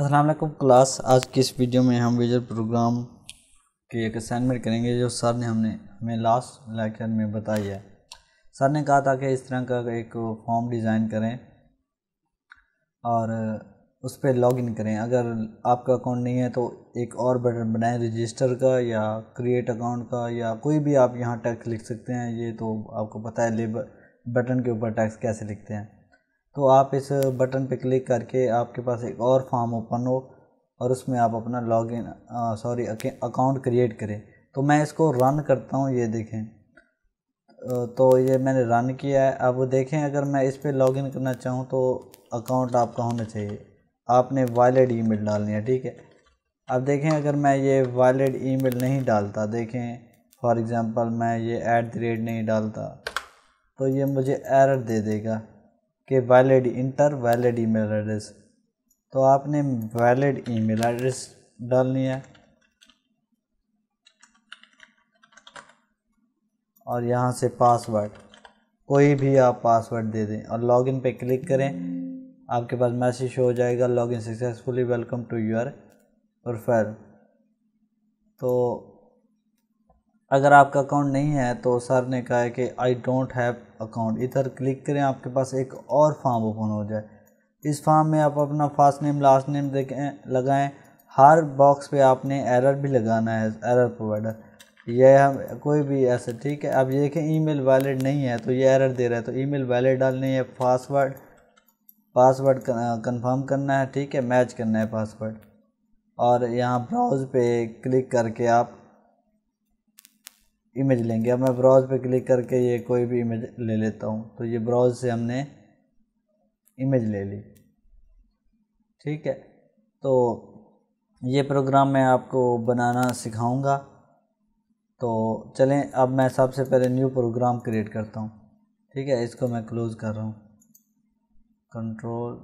Aslam class आज की इस वीडियो में हम विजुअल प्रोग्राम के एक असाइनमेंट करेंगे जो सर ने हमने हमें लास्ट लेक्चर में बताई है सर ने कहा था कि इस तरह का एक फॉर्म डिज़ाइन करें और उस पर लॉग इन करें अगर आपका अकाउंट नहीं है तो एक और बटन बनाएं रजिस्टर का या क्रिएट अकाउंट का या कोई भी आप यहाँ टैक्स लिख सकते हैं ये तो आपको पता है लेबर बटन के ऊपर टैक्स कैसे लिखते हैं तो आप इस बटन पे क्लिक करके आपके पास एक और फॉर्म ओपन हो और उसमें आप अपना लॉगिन सॉरी अकाउंट क्रिएट करें तो मैं इसको रन करता हूँ ये देखें तो ये मैंने रन किया है अब देखें अगर मैं इस पर लॉगिन करना चाहूँ तो अकाउंट आपका होना चाहिए आपने वायलेट ईमेल डालनी है ठीक है अब देखें अगर मैं ये वायलेट ईमेल नहीं डालता देखें फॉर एग्ज़ाम्पल मैं ये ऐट द रेट नहीं डालता तो ये मुझे एरर दे देगा के valid enter valid email address तो आपने वैलिड ईमेल एड्रेस डालनी है और यहाँ से पासवर्ड कोई भी आप पासवर्ड दे दें और लॉगिन पे क्लिक करें आपके पास मैसेज शो हो जाएगा login successfully welcome to your profile तो अगर आपका अकाउंट नहीं है तो सर ने कहा है कि आई डोंट हैव अकाउंट इधर क्लिक करें आपके पास एक और फॉर्म ओपन हो जाए इस फॉर्म में आप अपना फर्स्ट नेम लास्ट नेम देखें लगाएं हर बॉक्स पे आपने एरर भी लगाना है एरर प्रोवाइडर यह हम कोई भी ऐसे ठीक है अब ये देखें ईमेल वैलिड नहीं है तो ये एरर दे रहा है तो ईमेल वैलिड डालने है पासवर्ड पासवर्ड कंफर्म करना है ठीक है मैच करना है पासवर्ड और यहाँ ब्राउज पे क्लिक करके आप इमेज लेंगे अब मैं ब्राउज़ पे क्लिक करके ये कोई भी इमेज ले लेता हूँ तो ये ब्राउज़ से हमने इमेज ले ली ठीक है तो ये प्रोग्राम मैं आपको बनाना सिखाऊंगा तो चलें अब मैं सबसे पहले न्यू प्रोग्राम क्रिएट करता हूँ ठीक है इसको मैं क्लोज़ कर रहा हूँ कंट्रोल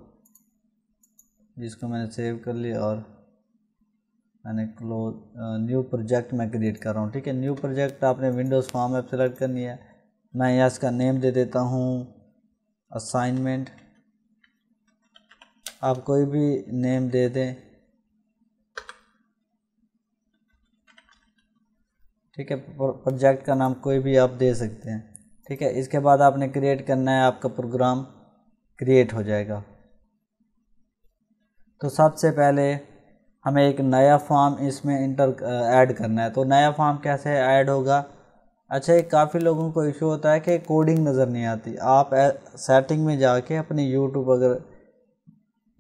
जिसको मैंने सेव कर लिया और मैंने क्लोज न्यू प्रोजेक्ट मैं क्रिएट कर रहा हूँ ठीक है न्यू प्रोजेक्ट आपने विंडोज़ फॉर्म ऐप सेलेक्ट करनी है मैं यहाँ इसका नेम दे देता हूँ असाइनमेंट आप कोई भी नेम दे दें ठीक है प्रोजेक्ट का नाम कोई भी आप दे सकते हैं ठीक है इसके बाद आपने क्रिएट करना है आपका प्रोग्राम क्रिएट हो जाएगा तो सबसे पहले हमें एक नया फॉर्म इसमें इंटर ऐड करना है तो नया फॉर्म कैसे ऐड होगा अच्छा एक काफ़ी लोगों को इशू होता है कि कोडिंग नज़र नहीं आती आप सेटिंग में जाके अपने यूट्यूब अगर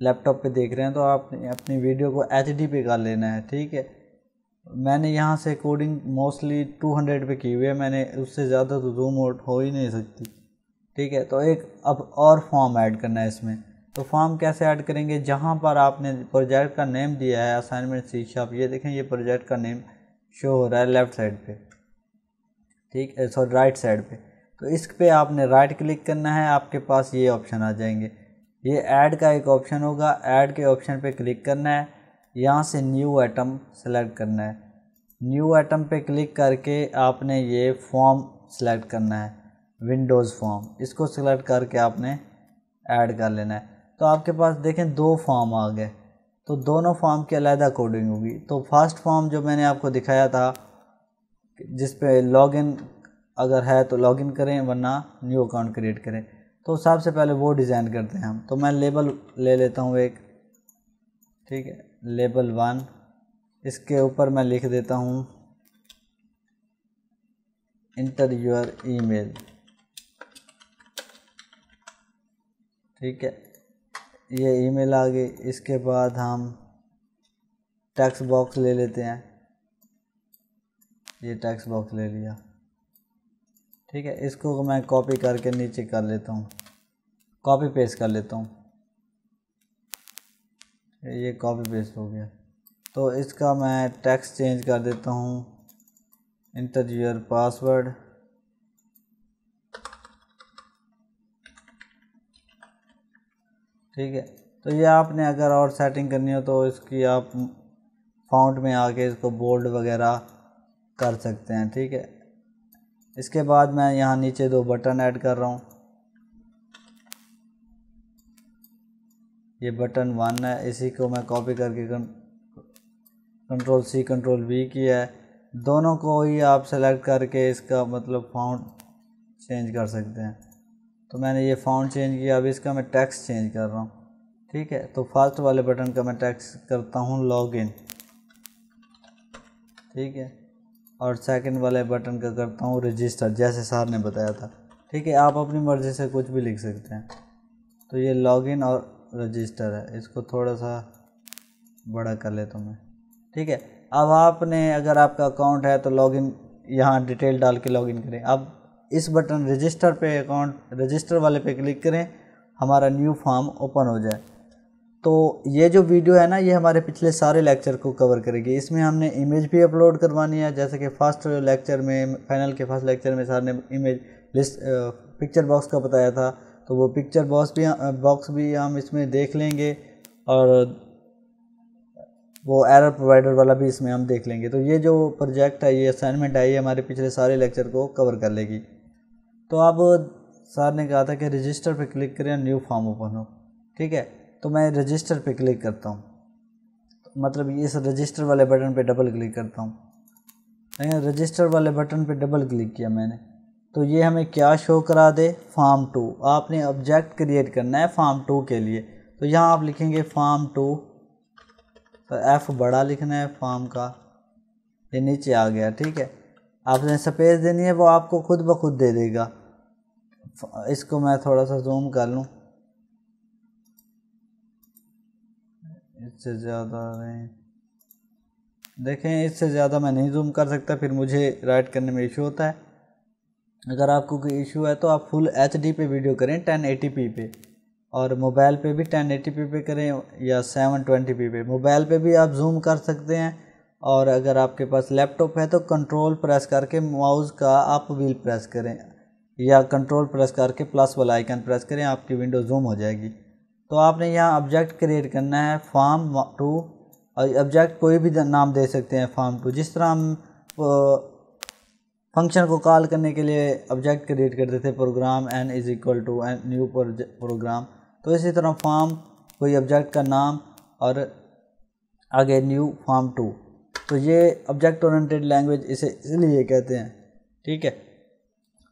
लैपटॉप पे देख रहे हैं तो आप अपनी वीडियो को एच पे कर लेना है ठीक है मैंने यहाँ से कोडिंग मोस्टली 200 पे की हुई है मैंने उससे ज़्यादा तो जूम आउट हो ही नहीं सकती ठीक है तो एक अब और फॉर्म ऐड करना है इसमें तो फॉर्म कैसे ऐड करेंगे जहाँ पर आपने प्रोजेक्ट का नेम दिया है असाइनमेंट सी ये देखें ये प्रोजेक्ट का नेम शो हो रहा है लेफ़्ट साइड पे ठीक है सॉरी राइट साइड पे तो इस पे आपने राइट क्लिक करना है आपके पास ये ऑप्शन आ जाएंगे ये ऐड का एक ऑप्शन होगा ऐड के ऑप्शन पे क्लिक करना है यहाँ से न्यू आइटम सेलेक्ट करना है न्यू आइटम पे क्लिक करके आपने ये फॉर्म सेलेक्ट करना है विंडोज़ फॉर्म इसको सेलेक्ट करके आपने ऐड कर लेना है तो आपके पास देखें दो फॉर्म आ गए तो दोनों फॉर्म की अलहदा कोडिंग होगी तो फर्स्ट फॉर्म जो मैंने आपको दिखाया था जिस पे लॉगिन अगर है तो लॉगिन करें वरना न्यू अकाउंट क्रिएट करें तो सबसे पहले वो डिज़ाइन करते हैं हम तो मैं लेबल ले लेता हूँ एक ठीक है लेबल वन इसके ऊपर मैं लिख देता हूँ इंटर योर ईमेल ठीक है ये ईमेल आ गई इसके बाद हम टैक्स बॉक्स ले लेते हैं ये टैक्स बॉक्स ले लिया ठीक है इसको मैं कॉपी करके नीचे कर लेता हूँ कॉपी पेस्ट कर लेता हूँ ये कॉपी पेस्ट हो गया तो इसका मैं टैक्स चेंज कर देता हूँ इंटरव्यूअर पासवर्ड ठीक है तो ये आपने अगर और सेटिंग करनी हो तो इसकी आप फाउंट में आके इसको बोल्ड वगैरह कर सकते हैं ठीक है इसके बाद मैं यहाँ नीचे दो बटन ऐड कर रहा हूँ ये बटन वन है इसी को मैं कॉपी करके कंट्रोल सी कंट्रोल वी किया है दोनों को ही आप सेलेक्ट करके इसका मतलब फाउंट चेंज कर सकते हैं तो मैंने ये फाउंड चेंज किया अब इसका मैं टैक्स चेंज कर रहा हूँ ठीक है तो फर्स्ट वाले बटन का मैं टैक्स करता हूँ इन ठीक है और सेकंड वाले बटन का करता हूँ रजिस्टर जैसे सर ने बताया था ठीक है आप अपनी मर्ज़ी से कुछ भी लिख सकते हैं तो ये लॉगिन और रजिस्टर है इसको थोड़ा सा बड़ा कर लेता हूँ मैं ठीक है अब आपने अगर आपका अकाउंट है तो लॉगिन यहाँ डिटेल डाल के लॉगिन करें अब इस बटन रजिस्टर पे अकाउंट रजिस्टर वाले पे क्लिक करें हमारा न्यू फॉर्म ओपन हो जाए तो ये जो वीडियो है ना ये हमारे पिछले सारे लेक्चर को कवर करेगी इसमें हमने इमेज भी अपलोड करवानी है जैसे कि फर्स्ट लेक्चर में फाइनल के फर्स्ट लेक्चर में सर ने इमेज लिस्ट पिक्चर बॉक्स का बताया था तो वो पिक्चर बॉक्स भी बॉक्स भी हम इसमें देख लेंगे और वो एरर प्रोवाइडर वाला भी इसमें हम देख लेंगे तो ये जो प्रोजेक्ट है ये असाइनमेंट है ये हमारे पिछले सारे लेक्चर को कवर कर लेगी तो अब सर ने कहा था कि रजिस्टर पे क्लिक करें न्यू फॉर्म ओपन हो ठीक है तो मैं रजिस्टर पे क्लिक करता हूँ तो मतलब इस रजिस्टर वाले बटन पे डबल क्लिक करता हूँ रजिस्टर वाले बटन पे डबल क्लिक किया मैंने तो ये हमें क्या शो करा दे फार्म टू आपने ऑब्जेक्ट क्रिएट करना है फॉर्म टू के लिए तो यहाँ आप लिखेंगे फार्म टू तो एफ़ बड़ा लिखना है फॉर्म का ये नीचे आ गया ठीक है आपने स्पेस देनी है वो आपको खुद ब खुद दे देगा इसको मैं थोड़ा सा जूम कर लूँ इससे ज़्यादा देखें इससे ज़्यादा मैं नहीं जूम कर सकता फिर मुझे राइट करने में इशू होता है अगर आपको कोई इशू है तो आप फुल एच डी पे वीडियो करें टेन पी पे और मोबाइल पे भी टेन पी पे करें या सेवन पी पे मोबाइल पे भी आप जूम कर सकते हैं और अगर आपके पास लैपटॉप है तो कंट्रोल प्रेस करके माउस का आप व्हील प्रेस करें या कंट्रोल प्रेस करके प्लस वाला आइकन प्रेस करें आपकी विंडो जूम हो जाएगी तो आपने यहाँ ऑब्जेक्ट क्रिएट करना है फॉर्म टू ऑब्जेक्ट कोई भी नाम दे सकते हैं फार्म टू जिस तरह हम फंक्शन को कॉल करने के लिए ऑब्जेक्ट क्रिएट करते थे program N is equal to N new program तो इसी तरह फॉर्म कोई ऑब्जेक्ट का नाम और आगे न्यू फॉर्म टू तो ये ऑब्जेक्ट ओरिएंटेड लैंग्वेज इसे इसलिए कहते हैं ठीक है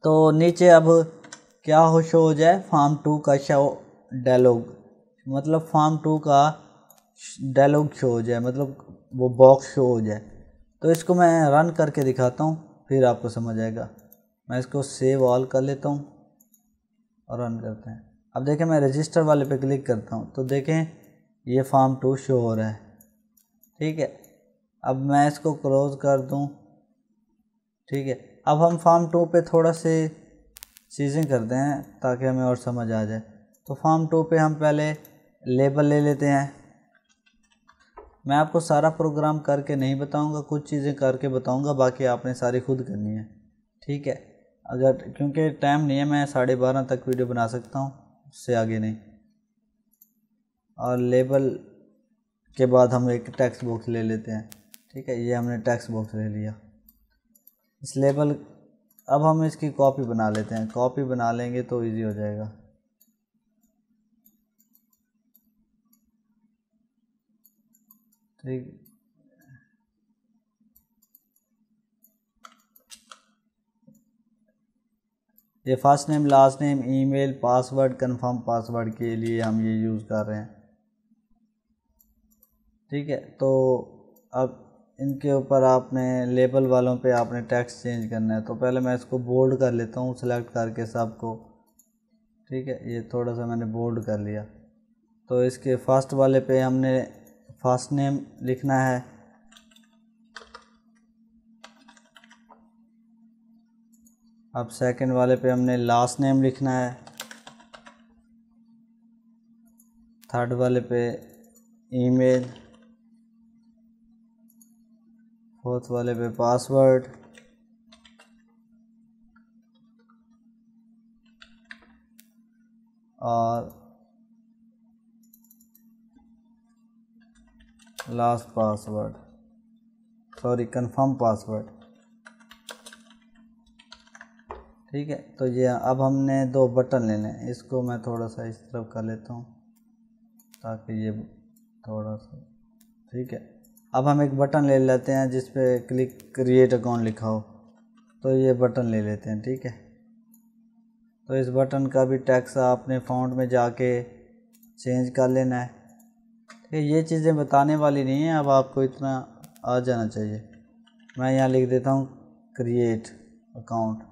तो नीचे अब क्या हो शो हो जाए फार्म टू का शो डायलॉग मतलब फार्म टू का डायलॉग शो हो जाए मतलब वो बॉक्स शो हो जाए तो इसको मैं रन करके दिखाता हूँ फिर आपको समझ आएगा मैं इसको सेव ऑल कर लेता हूँ और रन करते हैं अब देखें मैं रजिस्टर वाले पे क्लिक करता हूँ तो देखें ये फार्म टू शो हो रहा है ठीक है अब मैं इसको क्लोज कर दूँ ठीक है अब हम फार्म टू पे थोड़ा से चीज़ें करते हैं ताकि हमें और समझ आ जाए तो फार्म टू पे हम पहले लेबल ले लेते हैं मैं आपको सारा प्रोग्राम करके नहीं बताऊंगा कुछ चीज़ें करके बताऊंगा बाकी आपने सारी खुद करनी है ठीक है अगर क्योंकि टाइम नहीं है मैं साढ़े बारह तक वीडियो बना सकता हूँ उससे आगे नहीं और लेबल के बाद हम एक टैक्स बॉक्स ले लेते हैं ठीक है ये हमने टैक्स बॉक्स ले लिया इस लेबल अब हम इसकी कॉपी बना लेते हैं कॉपी बना लेंगे तो इजी हो जाएगा ठीक ये first name last name email password confirm password के लिए हम ये यूज़ कर रहे हैं ठीक है तो अब इनके ऊपर आपने लेबल वालों पे आपने टेक्स्ट चेंज करना है तो पहले मैं इसको बोल्ड कर लेता हूँ सेलेक्ट करके सबको ठीक है ये थोड़ा सा मैंने बोल्ड कर लिया तो इसके फर्स्ट वाले पे हमने फर्स्ट नेम लिखना है अब सेकंड वाले पे हमने लास्ट नेम लिखना है थर्ड वाले पे ईमेल फोर्थ वाले पे पासवर्ड और last password sorry confirm password ठीक है तो ये अब हमने दो बटन लें इसको मैं थोड़ा सा इस तरफ कर लेता हूँ ताकि ये थोड़ा सा ठीक है अब हम एक बटन ले लेते हैं जिस पर क्लिक क्रिएट अकाउंट लिखा हो तो ये बटन ले लेते हैं ठीक है तो इस बटन का भी टैक्स आपने फाउंड में जाके चेंज कर लेना है ठीक है ये चीज़ें बताने वाली नहीं है अब आपको इतना आ जाना चाहिए मैं यहाँ लिख देता हूँ क्रिएट अकाउंट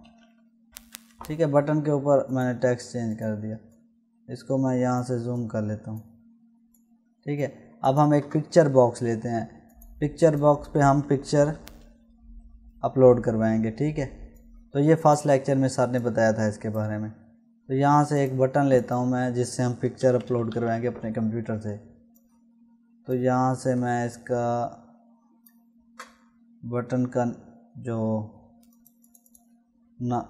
ठीक है बटन के ऊपर मैंने टैक्स चेंज कर दिया इसको मैं यहाँ से जूम कर लेता हूँ ठीक है अब हम एक पिक्चर बॉक्स लेते हैं पिक्चर बॉक्स पे हम पिक्चर अपलोड करवाएंगे ठीक है तो ये फर्स्ट लेक्चर में सर ने बताया था इसके बारे में तो यहाँ से एक बटन लेता हूँ मैं जिससे हम पिक्चर अपलोड करवाएंगे अपने कंप्यूटर से तो यहाँ से मैं इसका बटन का जो ना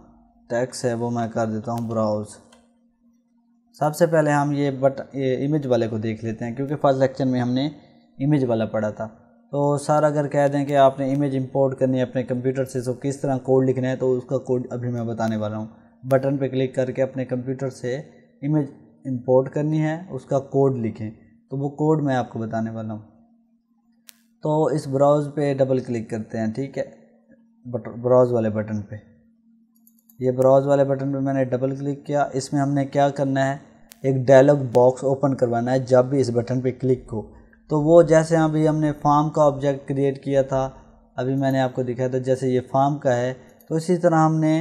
टैक्स है वो मैं कर देता हूँ ब्राउज़ सबसे पहले हम ये बट ये इमेज वाले को देख लेते हैं क्योंकि फर्स्ट लेक्चर में हमने इमेज वाला पढ़ा था तो सर अगर कह दें कि आपने इमेज इंपोर्ट करनी है अपने कंप्यूटर से तो किस तरह कोड लिखना है तो उसका कोड अभी मैं बताने वाला हूँ बटन पे क्लिक करके अपने कंप्यूटर से इमेज इंपोर्ट करनी है उसका कोड लिखें तो वो कोड मैं आपको बताने वाला हूँ तो इस ब्राउज़ पे डबल क्लिक करते हैं ठीक है बट ब्राउज़ वाले बटन पे ये ब्राउज़ वाले बटन पे मैंने डबल क्लिक किया इसमें हमने क्या करना है एक डायलॉग बॉक्स ओपन करवाना है जब भी इस बटन पे क्लिक हो तो वो जैसे अभी हमने फार्म का ऑब्जेक्ट क्रिएट किया था अभी मैंने आपको दिखाया था जैसे ये फार्म का है तो इसी तरह हमने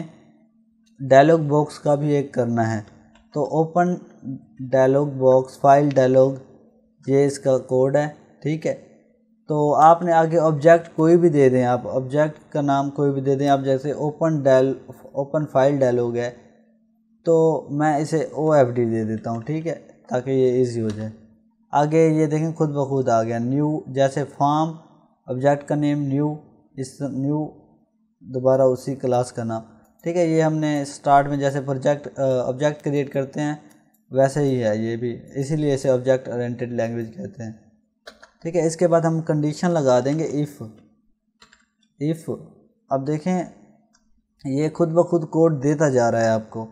डायलॉग बॉक्स का भी एक करना है तो open dialog box file dialog ये इसका कोड है ठीक है तो आपने आगे ऑब्जेक्ट कोई भी दे दें आप ऑब्जेक्ट का नाम कोई भी दे दें आप जैसे open dial open file dialog है तो मैं इसे ओ एफ डी दे देता हूँ ठीक है ताकि ये इजी हो जाए आगे ये देखें खुद ब खुद आ गया न्यू जैसे फॉर्म ऑब्जेक्ट का नेम न्यू इस न्यू दोबारा उसी क्लास का नाम ठीक है ये हमने स्टार्ट में जैसे प्रोजेक्ट ऑब्जेक्ट क्रिएट करते हैं वैसे ही है ये भी इसीलिए इसे ऑब्जेक्ट ओरिएंटेड लैंग्वेज कहते हैं ठीक है इसके बाद हम कंडीशन लगा देंगे इफ़ इफ़ अब देखें ये खुद ब खुद कोड देता जा रहा है आपको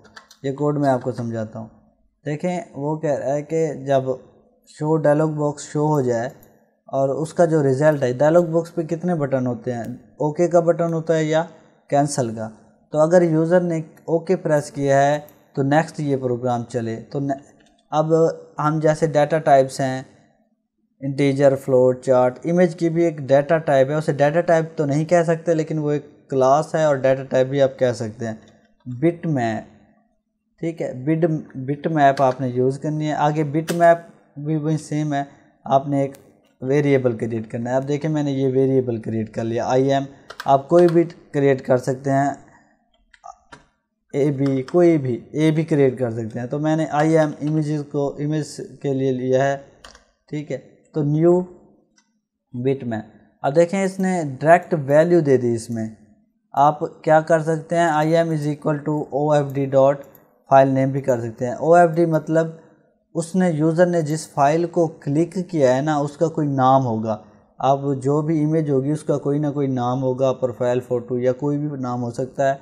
ये कोड मैं आपको समझाता हूँ देखें वो कह रहा है कि जब शो डायलॉग बॉक्स शो हो जाए और उसका जो रिज़ल्ट है डायलॉग बॉक्स पे कितने बटन होते हैं ओके का बटन होता है या कैंसिल का तो अगर यूज़र ने ओके प्रेस किया है तो नेक्स्ट ये प्रोग्राम चले तो अब हम जैसे डाटा टाइप्स हैं इंटीजर फ्लोट चार्ट इमेज की भी एक डाटा टाइप है उसे डाटा टाइप तो नहीं कह सकते लेकिन वो एक क्लास है और डाटा टाइप भी आप कह सकते हैं बिट मैप ठीक है बिट बिट मैप आपने यूज़ करनी है आगे बिट मैप भी वही सेम है आपने एक वेरिएबल क्रिएट करना है अब देखिए मैंने ये वेरिएबल क्रिएट कर लिया आई एम आप कोई भी क्रिएट कर सकते हैं ए बी कोई भी ए भी क्रिएट कर सकते हैं तो मैंने आई एम इमेज को इमेज के लिए लिया है ठीक है तो न्यू बिट में अब देखें इसने डायरेक्ट वैल्यू दे दी इसमें आप क्या कर सकते हैं I M is equal to O F D dot file name भी कर सकते हैं ओ एफ डी मतलब उसने यूज़र ने जिस फाइल को क्लिक किया है ना उसका कोई नाम होगा अब जो भी इमेज होगी उसका कोई ना कोई नाम होगा प्रोफाइल फ़ोटो या कोई भी नाम हो सकता है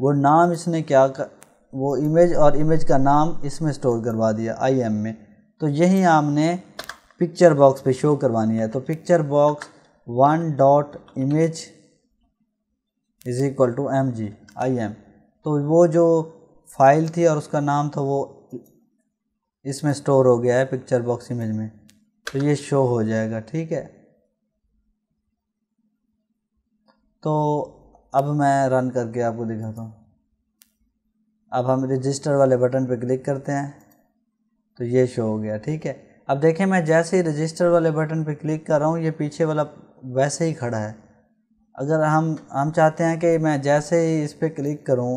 वो नाम इसने क्या कर, वो इमेज और इमेज का नाम इसमें स्टोर करवा दिया आई एम में तो यही आपने पिक्चर बॉक्स पे शो करवानी है तो picture box one dot image is equal to M G I M तो वो जो फाइल थी और उसका नाम था वो इसमें स्टोर हो गया है पिक्चर बॉक्स इमेज में तो ये शो हो जाएगा ठीक है तो अब मैं रन करके आपको दिखाता हूँ अब हम रजिस्टर वाले बटन पर क्लिक करते हैं तो ये शो हो गया ठीक है अब देखें मैं जैसे ही रजिस्टर वाले बटन पर क्लिक कर रहा हूँ ये पीछे वाला वैसे ही खड़ा है अगर हम हम चाहते हैं कि मैं जैसे ही इस पर क्लिक करूँ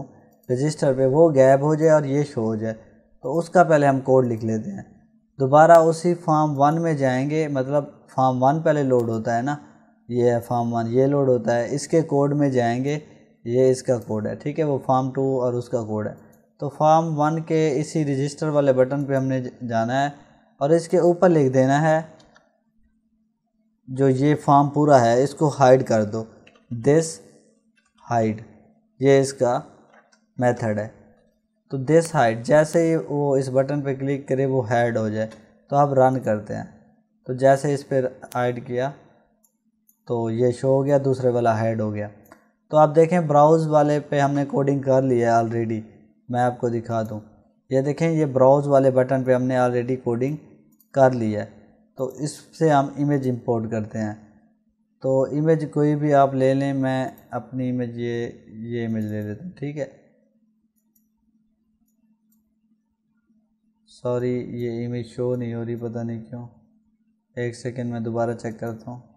रजिस्टर पे वो गैप हो जाए और ये शो हो जाए तो उसका पहले हम कोड लिख लेते हैं दोबारा उसी फॉर्म वन में जाएंगे मतलब फार्म वन पहले लोड होता है ना ये है फॉर्म वन ये लोड होता है इसके कोड में जाएंगे ये इसका कोड है ठीक है वो फार्म टू और उसका कोड है तो फॉर्म वन के इसी रजिस्टर वाले बटन पे हमने जाना है और इसके ऊपर लिख देना है जो ये फार्म पूरा है इसको हाइड कर दो दिस हाइड ये इसका मेथड है तो दिस हाइट जैसे ही वो इस बटन पर क्लिक करे वो हैड हो जाए तो आप रन करते हैं तो जैसे इस पर ऐड किया तो ये शो हो गया दूसरे वाला हैड हो गया तो आप देखें ब्राउज़ वाले पे हमने कोडिंग कर लिया है ऑलरेडी मैं आपको दिखा दूँ ये देखें ये ब्राउज़ वाले बटन पे हमने ऑलरेडी कोडिंग कर ली है तो इससे हम इमेज इंपोर्ट करते हैं तो इमेज कोई भी आप ले लें मैं अपनी इमेज ये ये इमेज ले लेता हूँ ठीक है सॉरी ये इमेज शो नहीं हो रही पता नहीं क्यों एक सेकेंड मैं दोबारा चेक करता हूँ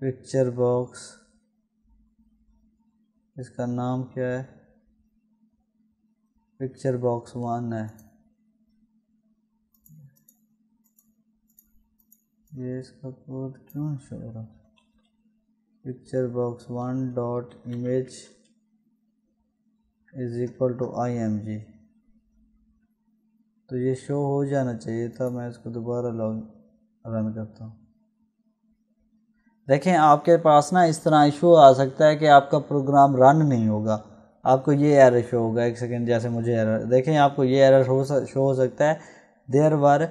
पिक्चर बॉक्स इसका नाम क्या है पिक्चर बॉक्स वन है ये इसका कोड क्यों शो हो रहा picture box 1 dot image is equal to I M G तो ये शो हो जाना चाहिए था मैं इसको दोबारा लॉग रन करता हूँ देखें आपके पास ना इस तरह इशू आ सकता है कि आपका प्रोग्राम रन नहीं होगा आपको ये एरर शो होगा एक सेकंड जैसे मुझे एरर देखें आपको ये एरर हो शो हो सकता है there were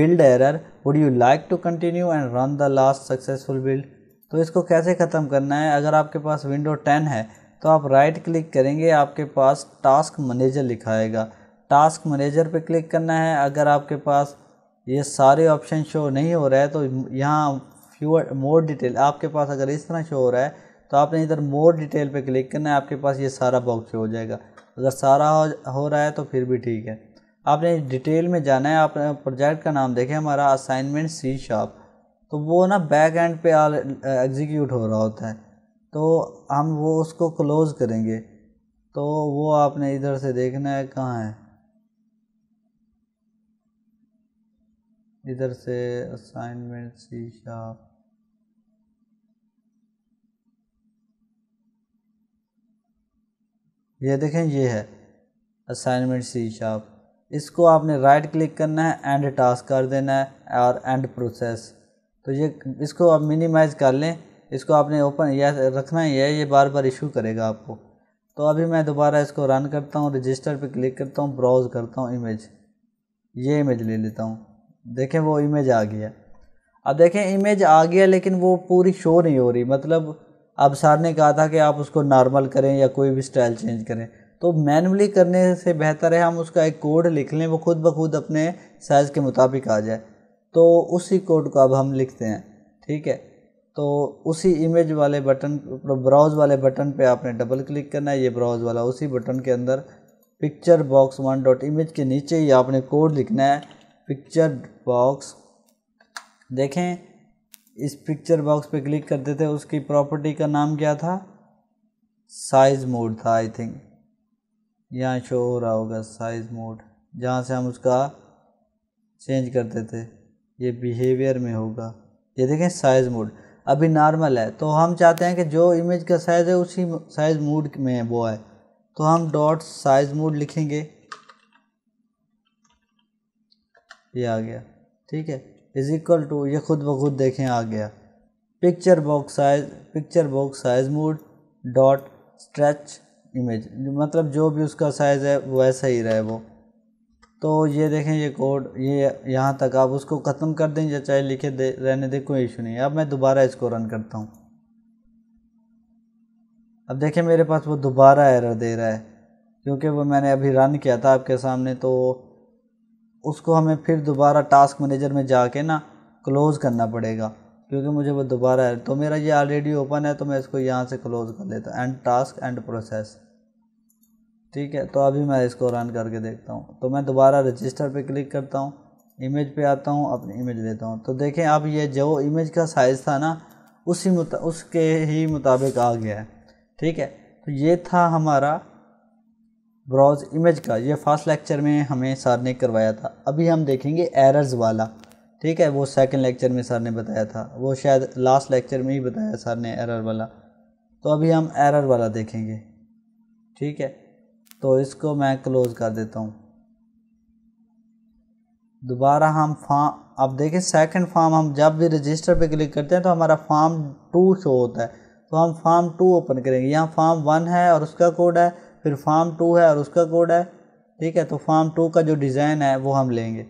build error would you like to continue and run the last successful build तो इसको कैसे ख़त्म करना है अगर आपके पास विंडो टेन है तो आप राइट क्लिक करेंगे आपके पास टास्क मैनेजर लिखाएगा टास्क मैनेजर पे क्लिक करना है अगर आपके पास ये सारे ऑप्शन शो नहीं हो रहे हैं तो यहाँ फ्यूअर मोर डिटेल आपके पास अगर इस तरह शो हो रहा है तो आपने इधर मोर डिटेल पे क्लिक करना है आपके पास ये सारा बॉक्स हो जाएगा अगर सारा हो, हो रहा है तो फिर भी ठीक है आपने डिटेल में जाना है आप प्रोजेक्ट का नाम देखें हमारा असाइनमेंट सी शॉप तो वो ना बैक एंड पे एग्जीक्यूट हो रहा होता है तो हम वो उसको क्लोज़ करेंगे तो वो आपने इधर से देखना है कहाँ है इधर से असाइनमेंट सी शाप ये देखें ये है असाइनमेंट सी शाप इसको आपने राइट क्लिक करना है एंड टास्क कर देना है और एंड प्रोसेस तो ये इसको आप मिनिमाइज़ कर लें इसको आपने ओपन या रखना ही है ये बार बार इशू करेगा आपको तो अभी मैं दोबारा इसको रन करता हूँ रजिस्टर पे क्लिक करता हूँ ब्राउज़ करता हूँ इमेज ये इमेज ले लेता हूँ देखें वो इमेज आ गया अब देखें इमेज आ गया लेकिन वो पूरी शो नहीं हो रही मतलब अब सर ने कहा था कि आप उसको नॉर्मल करें या कोई भी स्टाइल चेंज करें तो मैनुअली करने से बेहतर है हम उसका एक कोड लिख लें वो खुद ब खुद अपने साइज़ के मुताबिक आ जाए तो उसी कोड को अब हम लिखते हैं ठीक है तो उसी इमेज वाले बटन मतलब ब्राउज वाले बटन पे आपने डबल क्लिक करना है ये ब्राउज वाला उसी बटन के अंदर picture box one dot image के नीचे ही आपने कोड लिखना है पिक्चर बॉक्स देखें इस पिक्चर बॉक्स पे क्लिक करते थे उसकी प्रॉपर्टी का नाम क्या था साइज मोड था आई थिंक यहाँ शो हो रहा होगा साइज मोड जहाँ से हम उसका चेंज करते थे ये बिहेवियर में होगा ये देखें साइज़ मोड अभी नॉर्मल है तो हम चाहते हैं कि जो इमेज का साइज़ है उसी साइज़ मूड में है वो है तो हम डॉट साइज़ मूड लिखेंगे ये आ गया ठीक है इज इक्वल टू ये खुद ब खुद देखें आ गया picture box size picture box size mode dot stretch image मतलब जो भी उसका साइज़ है वैसा ही रहे वो तो ये देखें ये कोड ये यहाँ तक आप उसको ख़त्म कर दें या चाहे लिखे दे रहने दें कोई इशू नहीं है अब मैं दोबारा इसको रन करता हूँ अब देखें मेरे पास वो दोबारा एरर दे रहा है क्योंकि वो मैंने अभी रन किया था आपके सामने तो उसको हमें फिर दोबारा टास्क मैनेजर में जाके ना क्लोज़ करना पड़ेगा क्योंकि मुझे वो दोबारा तो मेरा ये ऑलरेडी ओपन है तो मैं इसको यहाँ से क्लोज़ कर लेता एंड टास्क एंड प्रोसेस ठीक है तो अभी मैं इसको रन करके देखता हूँ तो मैं दोबारा रजिस्टर पे क्लिक करता हूँ इमेज पे आता हूँ अपनी इमेज लेता हूँ तो देखें अब ये जो इमेज का साइज़ था ना उसी मुता, उसके ही मुताबिक आ गया है ठीक है तो ये था हमारा ब्राउज इमेज का ये फर्स्ट लेक्चर में हमें सर ने करवाया था अभी हम देखेंगे एरर्स वाला ठीक है वो सेकंड लेक्चर में सर ने बताया था वो शायद लास्ट लेक्चर में ही बताया सर ने एरर वाला तो अभी हम एरर वाला देखेंगे ठीक है तो इसको मैं क्लोज़ कर देता हूँ दोबारा हम फॉर्म अब देखें सेकंड फॉर्म हम जब भी रजिस्टर पे क्लिक करते हैं तो हमारा फॉर्म टू शो होता है तो हम फॉर्म टू ओपन करेंगे यहाँ फॉर्म वन है और उसका कोड है फिर फॉर्म टू है और उसका कोड है ठीक है तो फॉर्म टू का जो डिज़ाइन है वो हम लेंगे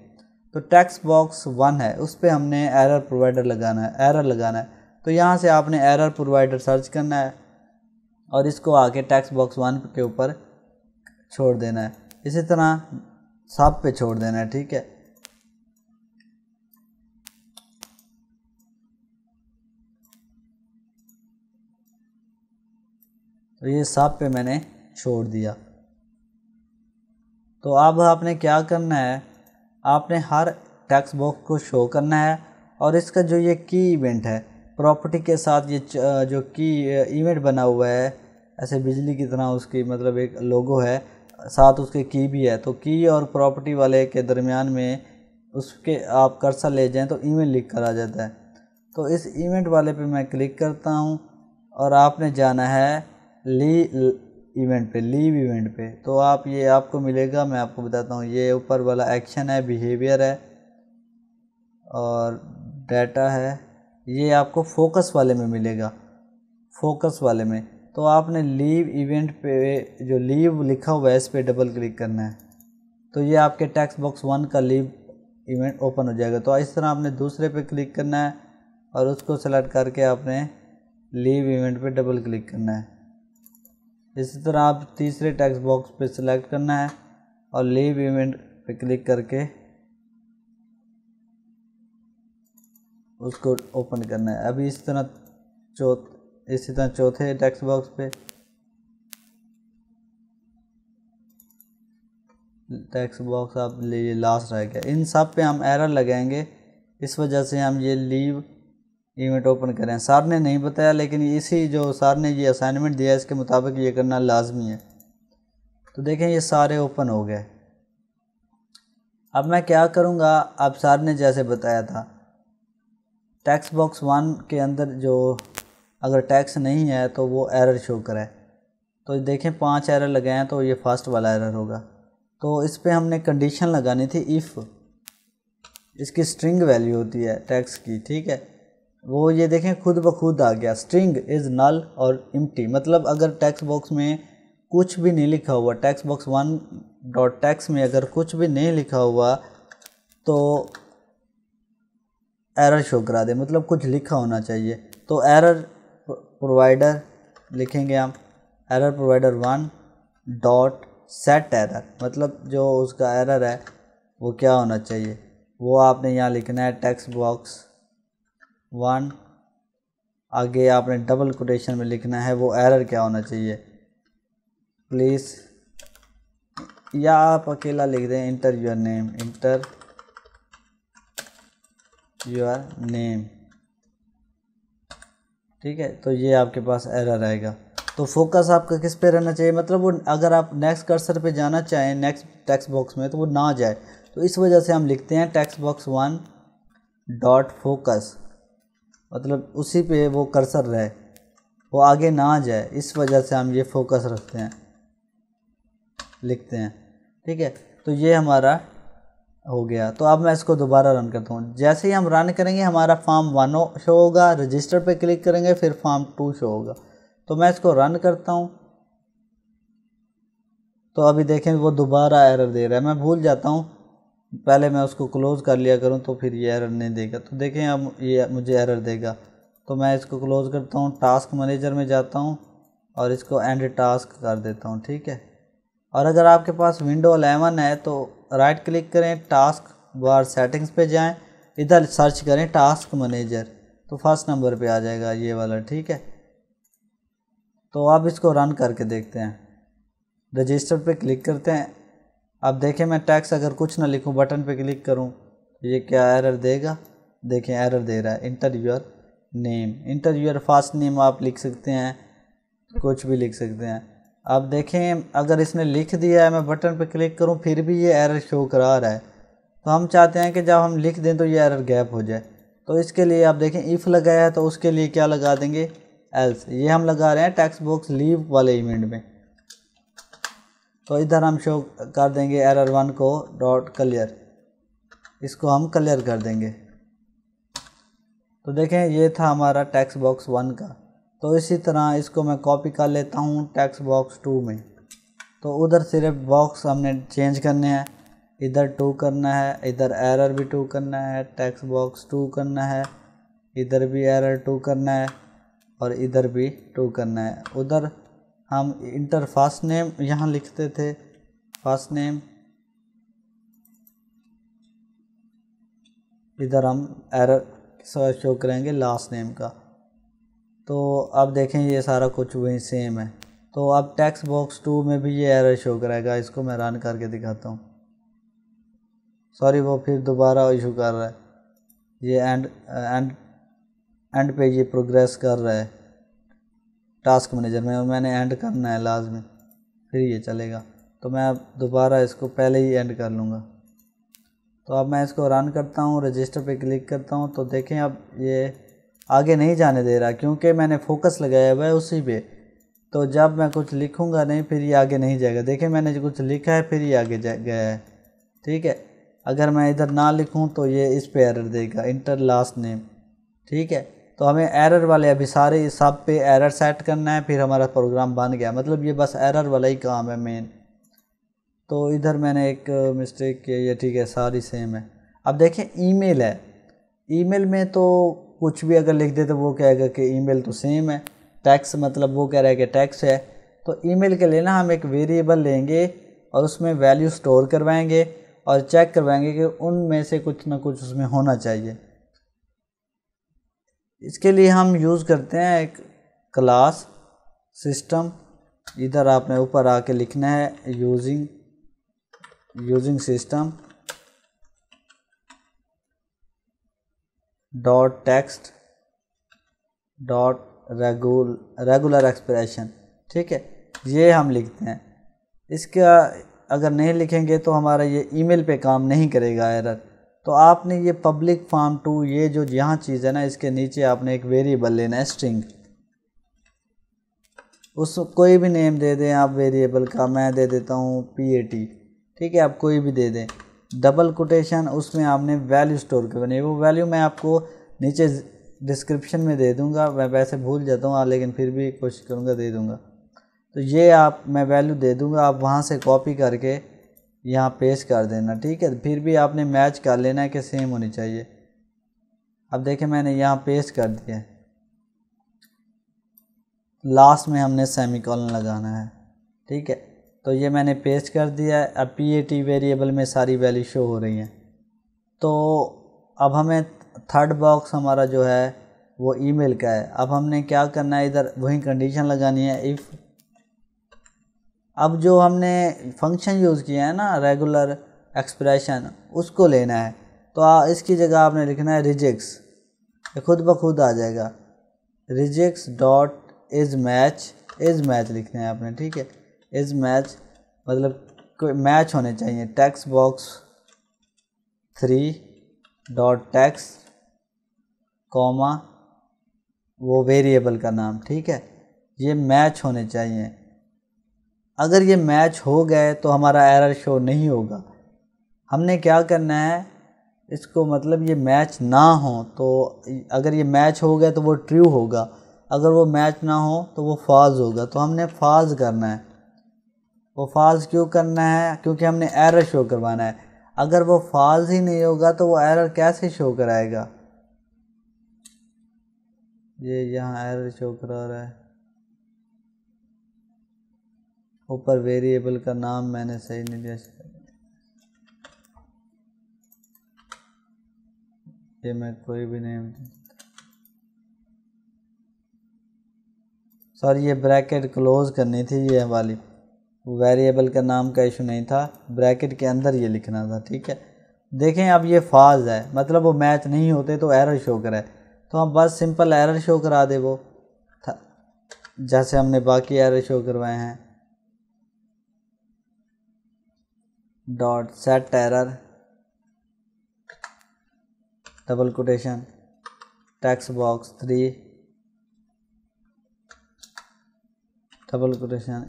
तो टैक्स बॉक्स वन है उस पर हमने एरर प्रोवाइडर लगाना है एरर लगाना है तो यहाँ से आपने एरर प्रोवाइडर सर्च करना है और इसको आके टैक्स बॉक्स वन के ऊपर छोड़ देना है इसी तरह सांप पे छोड़ देना है ठीक है तो ये सांप पे मैंने छोड़ दिया तो अब आपने क्या करना है आपने हर टेक्स्ट बॉक्स को शो करना है और इसका जो ये की इवेंट है प्रॉपर्टी के साथ ये जो की इवेंट बना हुआ है ऐसे बिजली की तरह उसकी मतलब एक लोगो है साथ उसके की भी है तो की और प्रॉपर्टी वाले के दरमियान में उसके आप कर्सर ले जाएं तो ईमेल लिख कर आ जाता है तो इस इवेंट वाले पे मैं क्लिक करता हूँ और आपने जाना है ली इवेंट पे लीव इवेंट पे तो आप ये आपको मिलेगा मैं आपको बताता हूँ ये ऊपर वाला एक्शन है बिहेवियर है और डाटा है ये आपको फोकस वाले में मिलेगा फोकस वाले में तो आपने लीव इवेंट पे जो लीव लिखा हुआ है इस पर डबल क्लिक करना है तो ये आपके टैक्स बॉक्स वन का लीव इवेंट ओपन हो जाएगा तो इस तरह आपने दूसरे पे क्लिक करना है और उसको सेलेक्ट करके आपने लीव इवेंट पे डबल क्लिक करना है इसी तरह आप तीसरे टैक्स बॉक्स पे सेलेक्ट करना है और लीव इवेंट पे क्लिक करके उसको ओपन करना है अभी इस तरह चौथ इसी तरह चौथे टेक्स्ट बॉक्स पे टेक्स्ट बॉक्स आप लीजिए लास्ट रह गया इन सब पे हम एरर लगाएंगे इस वजह से हम ये लीव इवेंट ओपन करें सर ने नहीं बताया लेकिन इसी जो सर ने ये असाइनमेंट दिया इसके मुताबिक ये करना लाजमी है तो देखें ये सारे ओपन हो गए अब मैं क्या करूँगा अब सर ने जैसे बताया था टेक्स्ट बॉक्स वन के अंदर जो अगर टैक्स नहीं है तो वो एरर शो करे तो देखें पांच एरर हैं तो ये फर्स्ट वाला एरर होगा तो इस पर हमने कंडीशन लगानी थी इफ़ इसकी स्ट्रिंग वैल्यू होती है टैक्स की ठीक है वो ये देखें खुद ब खुद आ गया स्ट्रिंग इज़ नल और इम्टी मतलब अगर टैक्स बॉक्स में कुछ भी नहीं लिखा हुआ text box one dot text में अगर कुछ भी नहीं लिखा हुआ तो एरर शो करा दे मतलब कुछ लिखा होना चाहिए तो एरर प्रोवाइडर लिखेंगे हम error provider one dot set error मतलब जो उसका एरर है वो क्या होना चाहिए वो आपने यहाँ लिखना है टेक्स्ट बॉक्स वन आगे आपने डबल कोटेशन में लिखना है वो एरर क्या होना चाहिए प्लीज़ या आप अकेला लिख दें enter your name enter your name ठीक है तो ये आपके पास एरर आएगा तो फोकस आपका किस पे रहना चाहिए मतलब वो अगर आप नेक्स्ट कर्सर पे जाना चाहें नेक्स्ट टेक्स्ट बॉक्स में तो वो ना जाए तो इस वजह से हम लिखते हैं text box one dot focus मतलब उसी पे वो कर्सर रहे वो आगे ना जाए इस वजह से हम ये फोकस रखते हैं लिखते हैं ठीक है तो ये हमारा हो गया तो अब मैं इसको दोबारा रन करता हूँ जैसे ही हम रन करेंगे हमारा फॉर्म वन शो होगा रजिस्टर पे क्लिक करेंगे फिर फॉर्म टू शो होगा तो मैं इसको रन करता हूँ तो अभी देखें वो दोबारा एरर दे रहा है मैं भूल जाता हूँ पहले मैं उसको क्लोज़ कर लिया करूँ तो फिर ये एरर नहीं देगा तो देखें अब ये मुझे एरर देगा तो मैं इसको क्लोज़ करता हूँ टास्क मैनेजर में जाता हूँ और इसको एंड टास्क कर देता हूँ ठीक है और अगर आपके पास विंडो अलेवन है तो राइट क्लिक करें टास्क बार सेटिंग्स पे जाएं इधर सर्च करें टास्क मैनेजर तो फर्स्ट नंबर पे आ जाएगा ये वाला ठीक है तो अब इसको रन करके देखते हैं रजिस्टर पे क्लिक करते हैं अब देखें मैं टैक्स अगर कुछ ना लिखूं बटन पे क्लिक करूं ये क्या एरर देगा देखें एरर दे रहा है enter name enter your first name आप लिख सकते हैं कुछ भी लिख सकते हैं आप देखें अगर इसने लिख दिया है मैं बटन पर क्लिक करूँ फिर भी ये एरर शो करा रहा है तो हम चाहते हैं कि जब हम लिख दें तो ये एरर गैप हो जाए तो इसके लिए आप देखें इफ़ लगाया है तो उसके लिए क्या लगा देंगे एल्स ये हम लगा रहे हैं टैक्स बॉक्स लीव वाले इवेंट में तो इधर हम शो कर देंगे एरर वन को डॉट क्लियर इसको हम क्लियर कर देंगे तो देखें ये था हमारा टैक्स बॉक्स वन का तो इसी तरह इसको मैं कॉपी कर लेता हूँ टेक्स्ट बॉक्स टू में तो उधर सिर्फ बॉक्स हमने चेंज करने हैं इधर टू करना है इधर एरर भी टू करना है टैक्स बॉक्स टू करना है इधर भी एरर टू करना है और इधर भी टू करना है उधर हम इंटर फर्स्ट नेम यहाँ लिखते थे फर्स्ट नेम इधर हम एरर शो करेंगे लास्ट नेम का तो अब देखें ये सारा कुछ वही सेम है तो अब टेक्स बॉक्स टू में भी ये एरर शो करेगा इसको मैं रन करके दिखाता हूँ सॉरी वो फिर दोबारा इशू कर रहा है ये एंड एंड एंड पे ये प्रोग्रेस कर रहा है टास्क मैनेजर में और मैंने एंड करना है लाजमी फिर ये चलेगा तो मैं अब दोबारा इसको पहले ही एंड कर लूँगा तो अब मैं इसको रन करता हूँ रजिस्टर पे क्लिक करता हूँ तो देखें अब ये आगे नहीं जाने दे रहा क्योंकि मैंने फोकस लगाया हुआ है उसी पे तो जब मैं कुछ लिखूँगा नहीं फिर ये आगे नहीं जाएगा देखिए मैंने जो कुछ लिखा है फिर ये आगे जा गया है ठीक है अगर मैं इधर ना लिखूँ तो ये इस पे एरर देगा इंटर लास्ट नेम ठीक है तो हमें एरर वाले अभी सारे सब पे एरर सेट करना है फिर हमारा प्रोग्राम बन गया मतलब ये बस एरर वाला ही काम है मेन तो इधर मैंने एक मिस्टेक किया ये ठीक है सारी सेम है अब देखें ईमेल है ईमेल में तो कुछ भी अगर लिख दे तो वो कहेगा कि ईमेल तो सेम है टैक्स मतलब वो कह रहा है कि टैक्स है तो ईमेल के लिए ना हम एक वेरिएबल लेंगे और उसमें वैल्यू स्टोर करवाएंगे और चेक करवाएंगे कि उनमें से कुछ ना कुछ उसमें होना चाहिए इसके लिए हम यूज़ करते हैं एक क्लास सिस्टम इधर आपने ऊपर आके लिखना है using using system dot text dot रेगुल रेगुलर एक्सप्रेशन ठीक है ये हम लिखते हैं इसका अगर नहीं लिखेंगे तो हमारा ये ईमेल पे काम नहीं करेगा एरर तो आपने ये पब्लिक फार्म टू ये जो यहाँ चीज़ है ना इसके नीचे आपने एक वेरिएबल लेना है स्ट्रिंग उस कोई भी नेम दे दें आप वेरिएबल का मैं दे देता हूँ पी ए टी ठीक है आप कोई भी दे दें डबल कोटेशन उसमें आपने वैल्यू स्टोर करनी है वो वैल्यू मैं आपको नीचे डिस्क्रिप्शन में दे दूंगा मैं वैसे भूल जाता हूँ लेकिन फिर भी कोशिश करूँगा दे दूँगा तो ये आप मैं वैल्यू दे दूँगा आप वहाँ से कॉपी करके यहाँ पेश कर देना ठीक है फिर भी आपने मैच कर लेना है कि सेम होनी चाहिए अब देखें मैंने यहाँ पेस्ट कर दिया है लास्ट में हमने कॉलन लगाना है ठीक है तो ये मैंने पेस्ट कर दिया है अब पी ए टी वेरिएबल में सारी वैल्यू शो हो रही हैं तो अब हमें थर्ड बॉक्स हमारा जो है वो ईमेल का है अब हमने क्या करना है इधर वही कंडीशन लगानी है इफ़ अब जो हमने फंक्शन यूज़ किया है ना रेगुलर एक्सप्रेशन उसको लेना है तो आ, इसकी जगह आपने लिखना है रिजिक्स ये खुद ब खुद आ जाएगा regex dot is match is match लिखना है आपने ठीक है इज मैच मतलब कोई मैच होने चाहिए text box three dot text comma वो वेरिएबल का नाम ठीक है ये मैच होने चाहिए अगर ये मैच हो गए तो हमारा एरर शो नहीं होगा हमने क्या करना है इसको मतलब ये मैच ना हो तो अगर ये मैच हो गया तो वो ट्रू होगा अगर वो मैच ना हो तो वो फ़ाज़ होगा तो हमने फ़ाज़ करना है वो फॉल्स क्यों करना है क्योंकि हमने एरर शो करवाना है अगर वो फॉल्स ही नहीं होगा तो वो एरर कैसे शो कराएगा ये यहाँ एरर शो करा रहा है ऊपर वेरिएबल का नाम मैंने सही नहीं दिया ये मैं कोई भी नहीं सॉरी ये ब्रैकेट क्लोज करनी थी ये वाली वेरिएबल का नाम का इशू नहीं था ब्रैकेट के अंदर ये लिखना था ठीक है देखें अब ये फाज है मतलब वो मैच नहीं होते तो एरर शो कराए तो हम बस सिंपल एरर शो करा दे वो था जैसे हमने बाकी एरर शो करवाए हैं dot set error double quotation text box three double quotation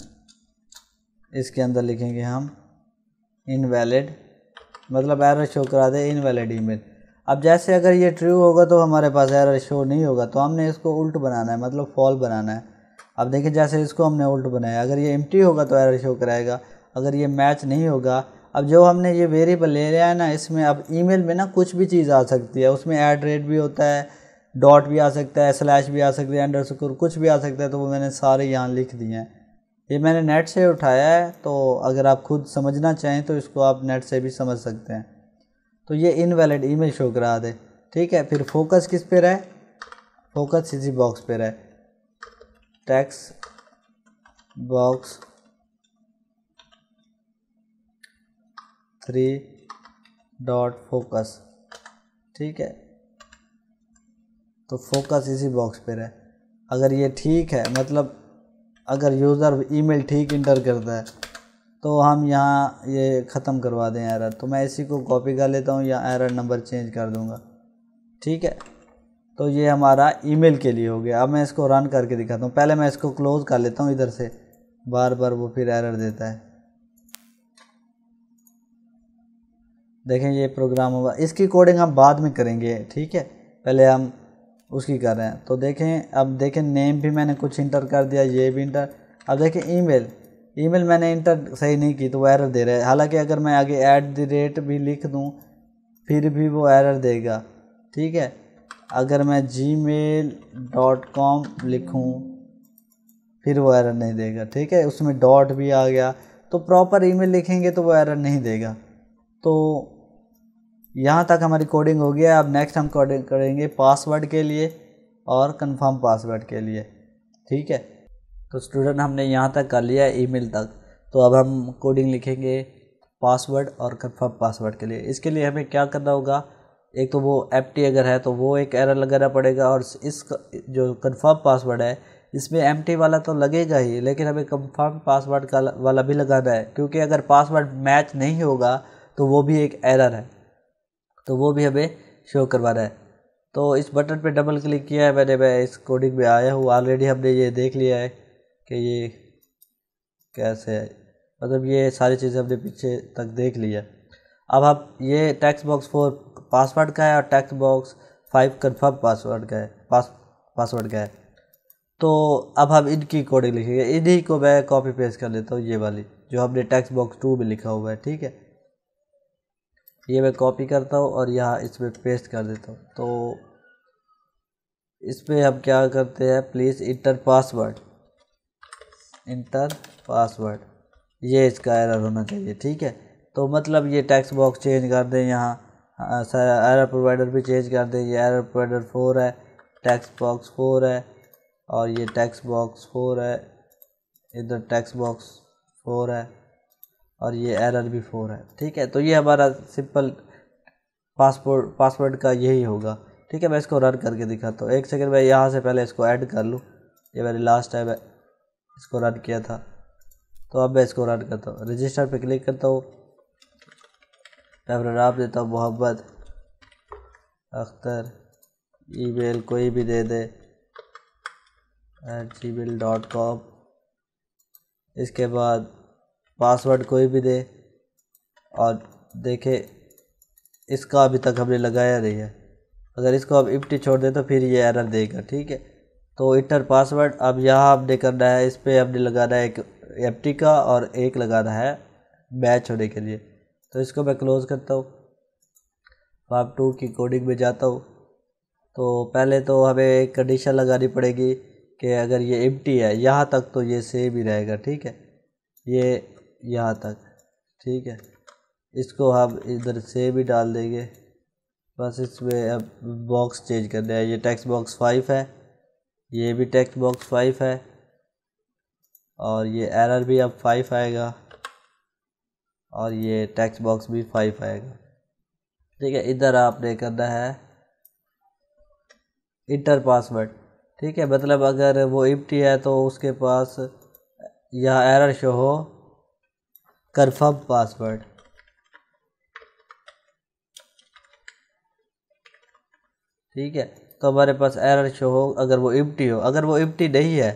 इसके अंदर लिखेंगे हम इनवैलिड मतलब एरर शो करा दे इनवैलिड ईमेल अब जैसे अगर ये ट्रू होगा तो हमारे पास एरर शो नहीं होगा तो हमने इसको उल्ट बनाना है मतलब फॉल बनाना है अब देखिए जैसे इसको हमने उल्ट बनाया अगर ये एम्प्टी होगा तो एरर शो कराएगा अगर ये मैच नहीं होगा अब जो हमने ये वेरिएबल ले लिया है ना इसमें अब ईमेल में ना कुछ भी चीज़ आ सकती है उसमें एट रेट भी होता है डॉट भी आ सकता है स्लैश भी आ सकती है अंडर कुछ भी आ सकता है तो वो मैंने सारे यहाँ लिख दिए हैं ये मैंने नेट से उठाया है तो अगर आप खुद समझना चाहें तो इसको आप नेट से भी समझ सकते हैं तो ये इनवैलिड ईमेल शो करा दे ठीक है फिर फोकस किस पे रहे फोकस इसी बॉक्स पे रहे text box three dot focus ठीक है तो फोकस इसी बॉक्स पे रहे अगर ये ठीक है मतलब अगर यूज़र ईमेल ठीक इंटर करता है तो हम यहाँ ये ख़त्म करवा दें एरर तो मैं इसी को कॉपी कर लेता हूँ या एरर नंबर चेंज कर दूँगा ठीक है तो ये हमारा ईमेल के लिए हो गया अब मैं इसको रन करके दिखाता हूँ पहले मैं इसको क्लोज़ कर लेता हूँ इधर से बार बार वो फिर एरर देता है देखें ये प्रोग्राम होगा इसकी कोडिंग हम बाद में करेंगे ठीक है पहले हम उसकी कर रहे हैं तो देखें अब देखें नेम भी मैंने कुछ इंटर कर दिया ये भी इंटर अब देखें ईमेल ईमेल मैंने इंटर सही नहीं की तो वो एरर दे रहा है हालांकि अगर मैं आगे ऐट द रेट भी लिख दूँ फिर भी वो एरर देगा ठीक है अगर मैं जी मेल डॉट कॉम लिखूँ फिर वो एरर नहीं देगा ठीक है उसमें डॉट भी आ गया तो प्रॉपर ईमेल लिखेंगे तो वो एरर नहीं देगा तो यहाँ तक हमारी कोडिंग हो गया अब नेक्स्ट हम कोडिंग करेंगे पासवर्ड के लिए और कंफर्म पासवर्ड के लिए ठीक है तो स्टूडेंट हमने यहाँ तक कर लिया ईमेल तक तो अब हम कोडिंग लिखेंगे पासवर्ड और कन्फर्म पासवर्ड के लिए इसके लिए हमें क्या करना होगा एक तो वो एप अगर है तो वो एक एरर लगाना पड़ेगा और इस जो कन्फर्म पासवर्ड है इसमें एम वाला तो लगेगा ही लेकिन हमें कंफर्म पासवर्ड का वाला भी लगाना है क्योंकि अगर पासवर्ड मैच नहीं होगा तो वो भी एक एरर है तो वो भी हमें शो करवाना है तो इस बटन पे डबल क्लिक किया है मैंने मैं इस कोडिंग में आया हूँ ऑलरेडी हमने ये देख लिया है कि ये कैसे है मतलब ये सारी चीज़ें हमने पीछे तक देख लिया अब आप ये टैक्स बॉक्स फोर पासवर्ड का है और text box five confirm password का है पास पासवर्ड का है तो अब हम इनकी कोडिंग लिखेंगे इन्हीं को मैं कॉपी पेस्ट कर लेता हूँ ये वाली जो हमने टैक्स बॉक्स टू में लिखा हुआ है ठीक है ये मैं कॉपी करता हूँ और यहाँ इसमें पेस्ट कर देता हूँ तो इसमें हम क्या करते हैं please enter password enter password ये इसका एरर होना चाहिए ठीक है तो मतलब ये टैक्स बॉक्स चेंज कर दें यहाँ एरर हाँ, प्रोवाइडर भी चेंज कर दें ये एरर प्रोवाइडर फोर है टैक्स बॉक्स फोर है और ये टैक्स बॉक्स फोर है इधर टैक्स बॉक्स फोर है और ये एरर भी फोर है ठीक है तो ये हमारा सिंपल पासपोर्ट पासवर्ड का यही होगा ठीक है मैं इसको रन करके दिखाता हूँ एक सेकेंड मैं यहाँ से पहले इसको ऐड कर लूँ ये मैंने लास्ट टाइम इसको रन किया था तो अब मैं इसको रन करता हूँ रजिस्टर पे क्लिक करता हूँ मैं अपना नाम देता हूँ मोहब्बत अख्तर ईमेल कोई भी दे दे at Gmail dot com इसके बाद पासवर्ड कोई भी दे और देखे इसका अभी तक हमने लगाया नहीं है अगर इसको आप इप्टी छोड़ दें तो फिर ये एरर देगा ठीक है तो इंटर पासवर्ड अब यहाँ हमने करना है इस पर हमने लगाना है एक एप्टी का और एक लगाना है मैच होने के लिए तो इसको मैं क्लोज़ करता हूँ पाप टू की कोडिंग में जाता हूँ तो पहले तो हमें एक कंडीशन लगानी पड़ेगी कि अगर ये एम है यहाँ तक तो ये सेम ही रहेगा ठीक है ये यहाँ तक ठीक है इसको हम इधर से भी डाल देंगे बस इसमें अब बॉक्स चेंज कर दिया ये टेक्स्ट बॉक्स फाइव है ये भी टेक्स्ट बॉक्स फाइव है और ये एरर भी अब फाइव आएगा और ये टेक्स्ट बॉक्स भी फाइव आएगा ठीक है इधर आपने करना है इंटर पासवर्ड ठीक है मतलब अगर वो इफ्टी है तो उसके पास यहाँ एरर शो हो कन्फर्म पासवर्ड ठीक है तो हमारे पास एरर शो हो अगर वो इम्टी हो अगर वो इम्टी नहीं है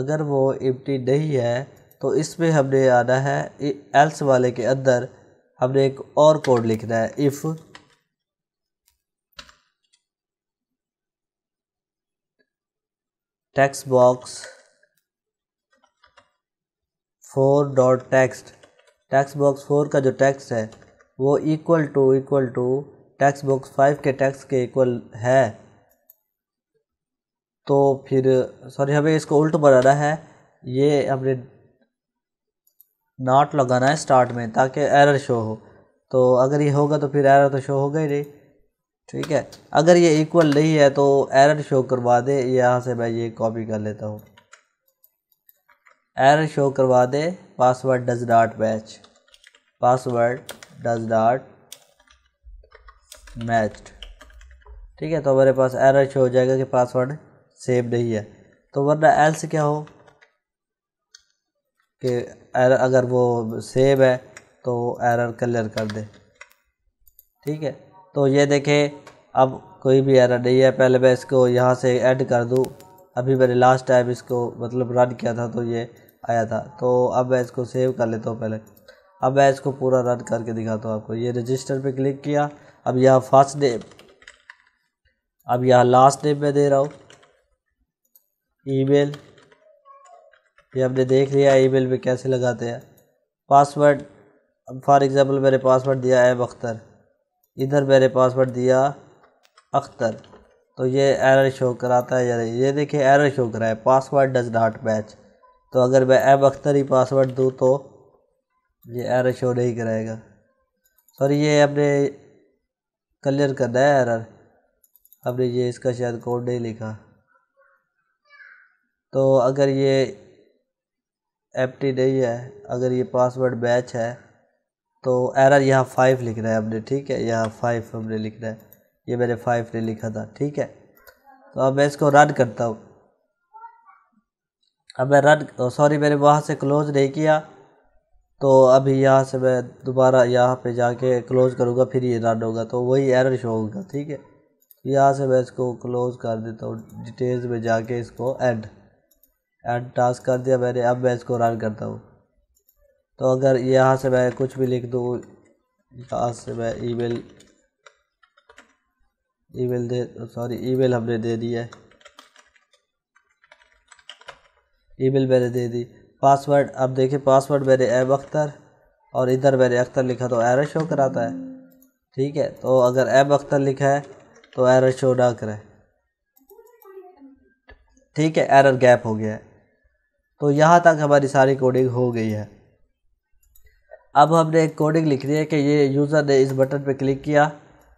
अगर वो इम्टी नहीं है तो इसमें हमने आना है एल्स वाले के अंदर हमने एक और कोड लिखना है if text box four dot text text box four का जो टैक्स है वो equal to equal to text box five के टैक्स के इक्वल है तो फिर सॉरी हमें इसको उल्ट बनाना है ये हमने नॉट लगाना है स्टार्ट में ताकि एरर शो हो तो अगर ये होगा तो फिर एरर तो शो होगा ही नहीं ठीक है अगर ये इक्वल नहीं है तो एरर शो करवा दे यहाँ से मैं ये कॉपी कर लेता हूँ एरर शो करवा दे password does not match password does not matched ठीक है तो हमारे पास एरर शो हो जाएगा कि पासवर्ड सेव नहीं है तो वरना एल्स क्या हो कि एरर अगर वो सेव है तो एरर क्लियर कर दे ठीक है तो ये देखें अब कोई भी एरर नहीं है पहले मैं इसको यहाँ से ऐड कर दूँ अभी मैंने लास्ट टाइम इसको मतलब रन किया था तो ये आया था तो अब मैं इसको सेव कर लेता हूँ पहले अब मैं इसको पूरा रन करके दिखाता हूँ आपको ये रजिस्टर पे क्लिक किया अब यहाँ फर्स्ट नेम अब यहाँ लास्ट नेम मैं दे रहा हूँ ईमेल ये हमने देख लिया ईमेल में कैसे लगाते हैं पासवर्ड अब फॉर एग्ज़ाम्पल मेरे पासवर्ड दिया एब अख्तर इधर मेरे पासवर्ड दिया अख्तर तो ये एरर शो कराता है यार ये देखिए एरर शो कराए पासवर्ड डज नॉट मैच तो अगर मैं एम अख्तर ही पासवर्ड दूँ तो ये एरर शो नहीं कराएगा सॉरी ये हमने क्लियर करना है एरर हमने ये इसका शायद कोड नहीं लिखा तो अगर ये एप टी नहीं है अगर ये पासवर्ड बैच है तो एरर यहाँ फाइव लिखना है हमने ठीक है यहाँ फाइव हमने लिखना है ये मैंने फाइव ने लिखा था ठीक है तो अब मैं इसको रन करता हूँ अब मैं रन सॉरी मैंने वहाँ से क्लोज नहीं किया तो अभी यहाँ से मैं दोबारा यहाँ पे जाके क्लोज करूँगा फिर ये रन होगा तो वही एरर शो होगा ठीक है यहाँ से मैं इसको क्लोज कर देता हूँ डिटेल्स में जाके इसको एंड एंड टास्क कर दिया मैंने अब मैं इसको रन करता हूँ तो अगर यहाँ से मैं कुछ भी लिख दूँ यहाँ से मैं ईमेल ईमेल दे सॉरी ईमेल हमने दे दिया है ईमेल मैंने दे दी पासवर्ड अब देखिए पासवर्ड मैंने एम अख्तर और इधर मैंने अख्तर लिखा तो एरर शो कराता है ठीक है तो अगर एम अख्तर लिखा है तो एरर शो ना करें ठीक है एरर गैप हो गया है तो यहाँ तक हमारी सारी कोडिंग हो गई है अब हमने एक कोडिंग लिख दी है कि ये यूज़र ने इस बटन पर क्लिक किया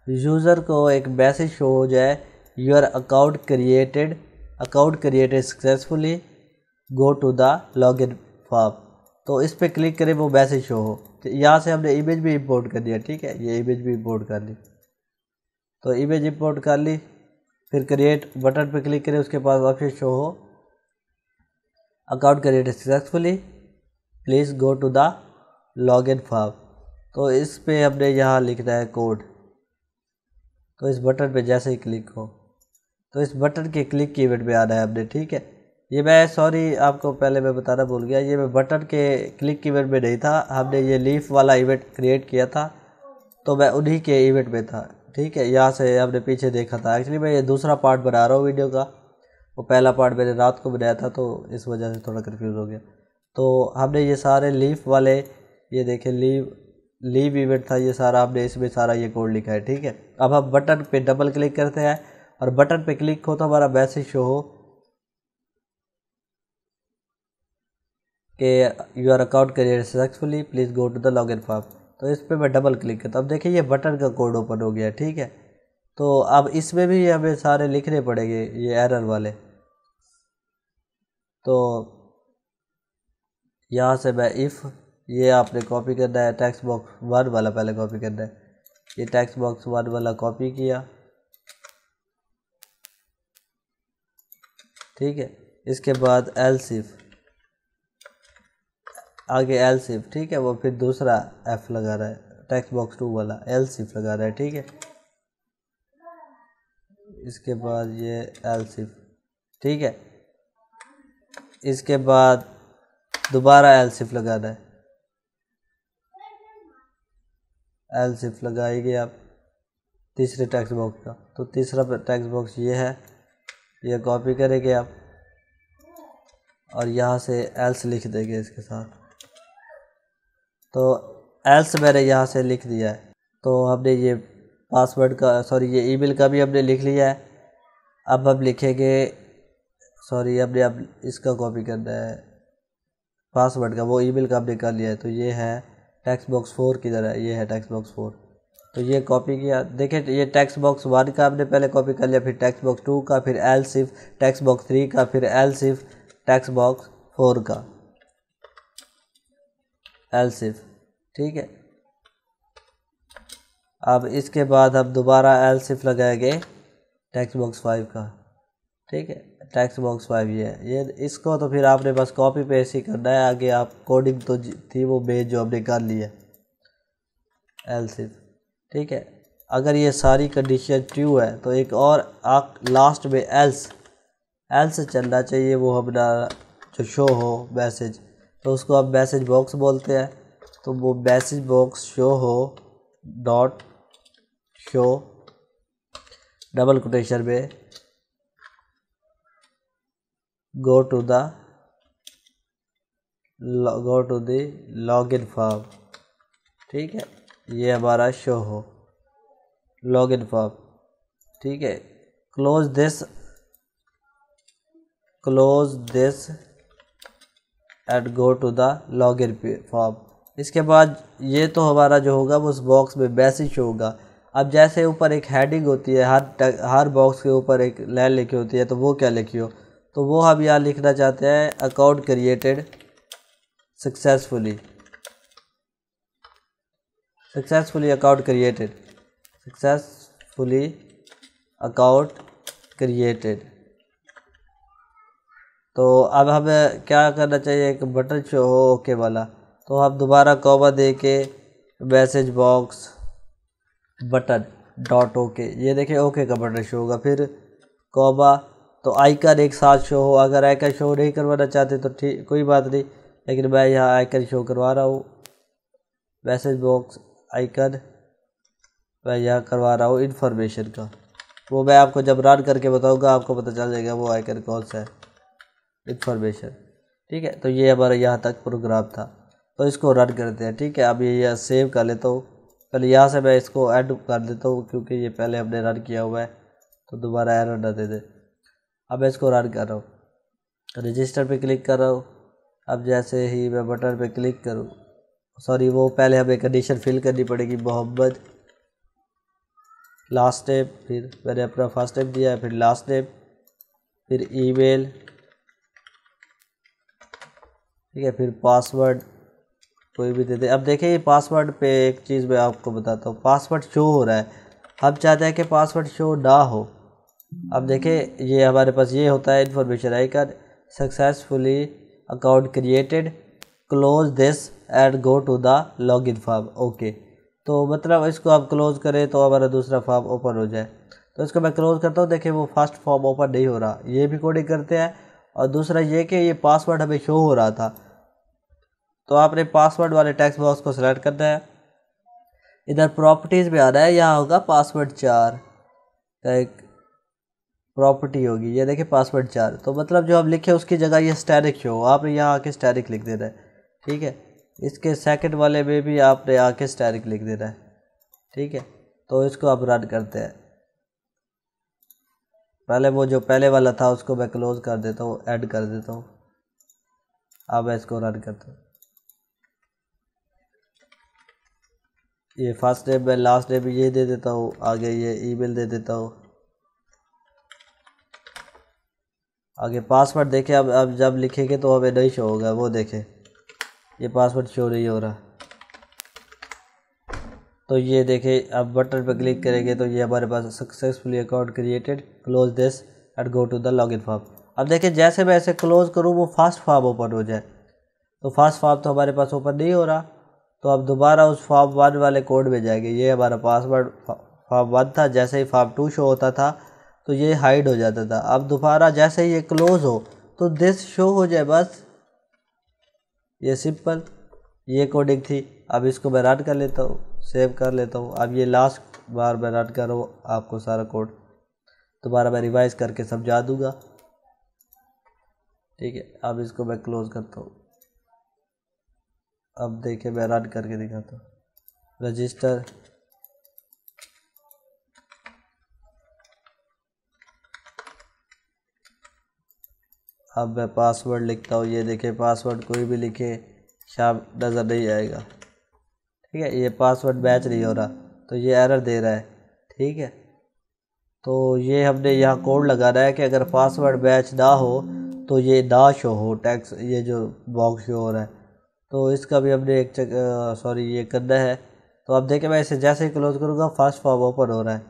यूज़र को एक मैसेज शो हो जाए your account created account created successfully go to the login form तो इस पर क्लिक करें वो वैसे शो हो तो यहाँ से हमने इमेज भी इम्पोर्ट कर दिया ठीक है ये इमेज भी इम्पोर्ट कर ली तो इमेज इम्पोर्ट कर ली फिर क्रिएट बटन पर क्लिक करें उसके बाद वापस शो हो account create successfully please go to the log in form तो इस पर हमने यहाँ लिखना है कोड तो इस बटन पे जैसे ही क्लिक हो तो इस बटन के क्लिक की इवेंट में आना है हमने ठीक है ये मैं सॉरी आपको पहले मैं बताना भूल गया ये मैं बटन के क्लिक इवेंट में नहीं था हमने ये लीफ वाला इवेंट क्रिएट किया था तो मैं उन्हीं के इवेंट में था ठीक है यहाँ से हमने पीछे देखा था एक्चुअली मैं ये दूसरा पार्ट बना रहा हूँ वीडियो का वो पहला पार्ट मैंने रात को बनाया था तो इस वजह से थोड़ा कन्फ्यूज़ हो गया तो हमने ये सारे लीफ वाले ये देखे लीव लीव इवेंट था ये सारा हमने इसमें सारा ये कोड लिखा है ठीक है अब हम बटन पे डबल क्लिक करते हैं और बटन पे क्लिक हो तो हमारा मैसेज शो हो कि your account create successfully please go to the log in form तो इस पर मैं डबल क्लिक करता हूँ अब देखिए ये बटन का कोड ओपन हो गया ठीक है तो अब इसमें भी हमें सारे लिखने पड़ेंगे ये एरर वाले तो यहाँ से मैं इफ़ ये आपने कॉपी करना है टैक्स बॉक्स वन वाला पहले कॉपी करना है ये टैक्स बॉक्स वन वाला कॉपी किया ठीक है इसके बाद एल सिफ़ आगे एल सिफ ठीक है वो फिर दूसरा एफ लगा रहा है टेक्स बॉक्स टू वाला एल सिफ लगा रहा है ठीक है इसके बाद ये एल सिफ ठीक है इसके बाद दोबारा एल सिफ लगा रहा है एल सिफ लगाएगी आप तीसरे टैक्स बॉक्स का तो तीसरा टैक्स बॉक्स ये है ये कॉपी करेंगे आप और यहाँ से एल्स लिख देंगे इसके साथ तो एल्स मैंने यहाँ से लिख दिया है तो हमने ये पासवर्ड का सॉरी ये ईमेल का भी हमने लिख लिया है अब हम लिखेंगे सॉरी हमने अब इसका कॉपी करना है पासवर्ड का वो ईमेल का हमने कर लिया है तो ये है टैक्स बॉक्स फोर की तरह ये है टैक्स बॉक्स फोर तो ये कॉपी किया देखिए ये टैक्स बॉक्स वन का हमने पहले कॉपी कर लिया फिर टैक्स बॉक्स टू का फिर else if text box three का फिर else if text box four का एल्स ठीक है अब इसके बाद अब दोबारा एल्स इफ लगाएंगे टेक्स्ट बॉक्स फाइव का ठीक है टेक्स्ट बॉक्स फाइव ये ये इसको तो फिर आपने बस कॉपी पेस्ट ही करना है आगे आप कोडिंग तो थी वो बेज जो आपने कर लिया है इफ ठीक है अगर ये सारी कंडीशन ट्रू है तो एक और लास्ट में एल्स एल्स चलना चाहिए वो अपना जो शो हो मैसेज तो उसको आप मैसेज बॉक्स बोलते हैं तो वो मैसेज बॉक्स शो हो डॉट शो डबल कोटेशन में go to the go to the log in form ठीक है ये हमारा शो हो लॉग इन फॉर्म ठीक है close this close this at go to the in form इसके बाद ये तो हमारा जो होगा वो उस बॉक्स में मैसेज शो होगा अब जैसे ऊपर एक हेडिंग होती है हर हर बॉक्स के ऊपर एक लाइन लिखी होती है तो वो क्या लिखी हो तो वो हम यहाँ लिखना चाहते हैं account created successfully successfully account created successfully account created तो अब हमें क्या करना चाहिए एक बटन शो हो ओके वाला तो आप दोबारा कॉमा दे के message box button dot okay ये देखें ओके का बटन शो होगा फिर कॉमा तो आइकन एक साथ शो हो अगर आइकन शो नहीं करवाना चाहते तो ठीक कोई बात नहीं लेकिन मैं यहाँ आइकन शो करवा रहा हूँ मैसेज बॉक्स आइकन मैं यहाँ करवा रहा हूँ इन्फॉर्मेशन का वो मैं आपको जब रन करके बताऊँगा आपको पता चल जाएगा वो आइकन कौन सा है इन्फॉर्मेशन ठीक है तो ये हमारा यहाँ तक प्रोग्राम था तो इसको रन करते हैं ठीक है अब ये यह सेव कर लेता हूँ पहले यहाँ से मैं इसको एड कर देता हूँ क्योंकि ये पहले हमने रन किया हुआ है तो दोबारा एरर ना दे दे अब मैं इसको रन कर रहा हूँ रजिस्टर पे क्लिक कर रहा हूँ अब जैसे ही मैं बटन पे क्लिक करूँ सॉरी वो पहले हमें कंडीशन फिल करनी पड़ेगी मोहम्मद लास्ट नेम फिर मैंने अपना फर्स्ट नेम दिया है फिर लास्ट नेम फिर ईमेल ठीक है फिर पासवर्ड कोई भी दे दे अब देखिए ये पासवर्ड पे एक चीज़ मैं आपको बताता हूँ पासवर्ड शो हो रहा है हम चाहते हैं कि पासवर्ड शो ना हो अब देखें ये हमारे पास ये होता है इन्फॉर्मेशन कर successfully account created close this and go to the log in form okay तो मतलब इसको आप क्लोज करें तो हमारा दूसरा फॉर्म ओपन हो जाए तो इसको मैं क्लोज करता हूँ देखिए वो फर्स्ट फॉर्म ओपन नहीं हो रहा ये भी कोडिंग करते हैं और दूसरा ये कि ये पासवर्ड हमें शो हो रहा था तो आपने पासवर्ड वाले टेक्स्ट बॉक्स को सिलेक्ट करना है इधर प्रॉपर्टीज़ में रहा है यहाँ होगा पासवर्ड चार का तो एक प्रॉपर्टी होगी ये देखिए पासवर्ड चार तो मतलब जो आप लिखे उसकी जगह ये स्टैरिक हो आपने यहाँ आके स्टैरिक लिख देना है ठीक है इसके सेकंड वाले में भी आपने आके स्टैरिक लिख देना है ठीक है तो इसको आप रन करते हैं पहले वो जो पहले वाला था उसको मैं क्लोज़ कर देता हूँ ऐड कर देता हूँ अब मैं इसको रन करता हूँ ये फर्स्ट डे में लास्ट भी ये दे देता हूँ आगे ये ईमेल दे देता हूँ आगे पासवर्ड देखे अब अब जब लिखेंगे तो हमें नहीं शो होगा वो देखें ये पासवर्ड शो नहीं हो रहा तो ये देखें अब बटन पर क्लिक करेंगे तो ये हमारे पास successfully account created close this and go to the login form अब देखें जैसे मैं ऐसे क्लोज करूँ वो फास्ट फॉर्म ओपन हो जाए तो फास्ट फॉर्म तो हमारे पास ओपन नहीं हो रहा तो आप दोबारा उस फाब वन वाले कोड में जाएंगे ये हमारा पासवर्ड फाब वन था जैसे ही फाब टू शो होता था तो ये हाइड हो जाता था अब दोबारा जैसे ही ये क्लोज़ हो तो दिस शो हो जाए बस ये सिंपल ये कोडिंग थी अब इसको मैं रन कर लेता हूँ सेव कर लेता हूँ अब ये लास्ट बार मैं रन कर आपको सारा कोड दोबारा मैं रिवाइज़ करके समझा दूँगा ठीक है अब इसको मैं क्लोज़ करता हूँ अब देखे बैराट करके दिखाता हूँ रजिस्टर अब मैं पासवर्ड लिखता हूँ ये देखे पासवर्ड कोई भी लिखे शाम नज़र नहीं आएगा ठीक है ये पासवर्ड मैच नहीं हो रहा तो ये एरर दे रहा है ठीक है तो ये हमने यहाँ कोड लगा रहा है कि अगर पासवर्ड मैच ना हो तो ये ना शो हो टैक्स ये जो बॉक्स शो हो रहा है तो इसका भी हमने एक सॉरी ये करना है तो आप देखें मैं इसे जैसे ही क्लोज करूँगा फास्ट फॉर्म ओपन हो रहा है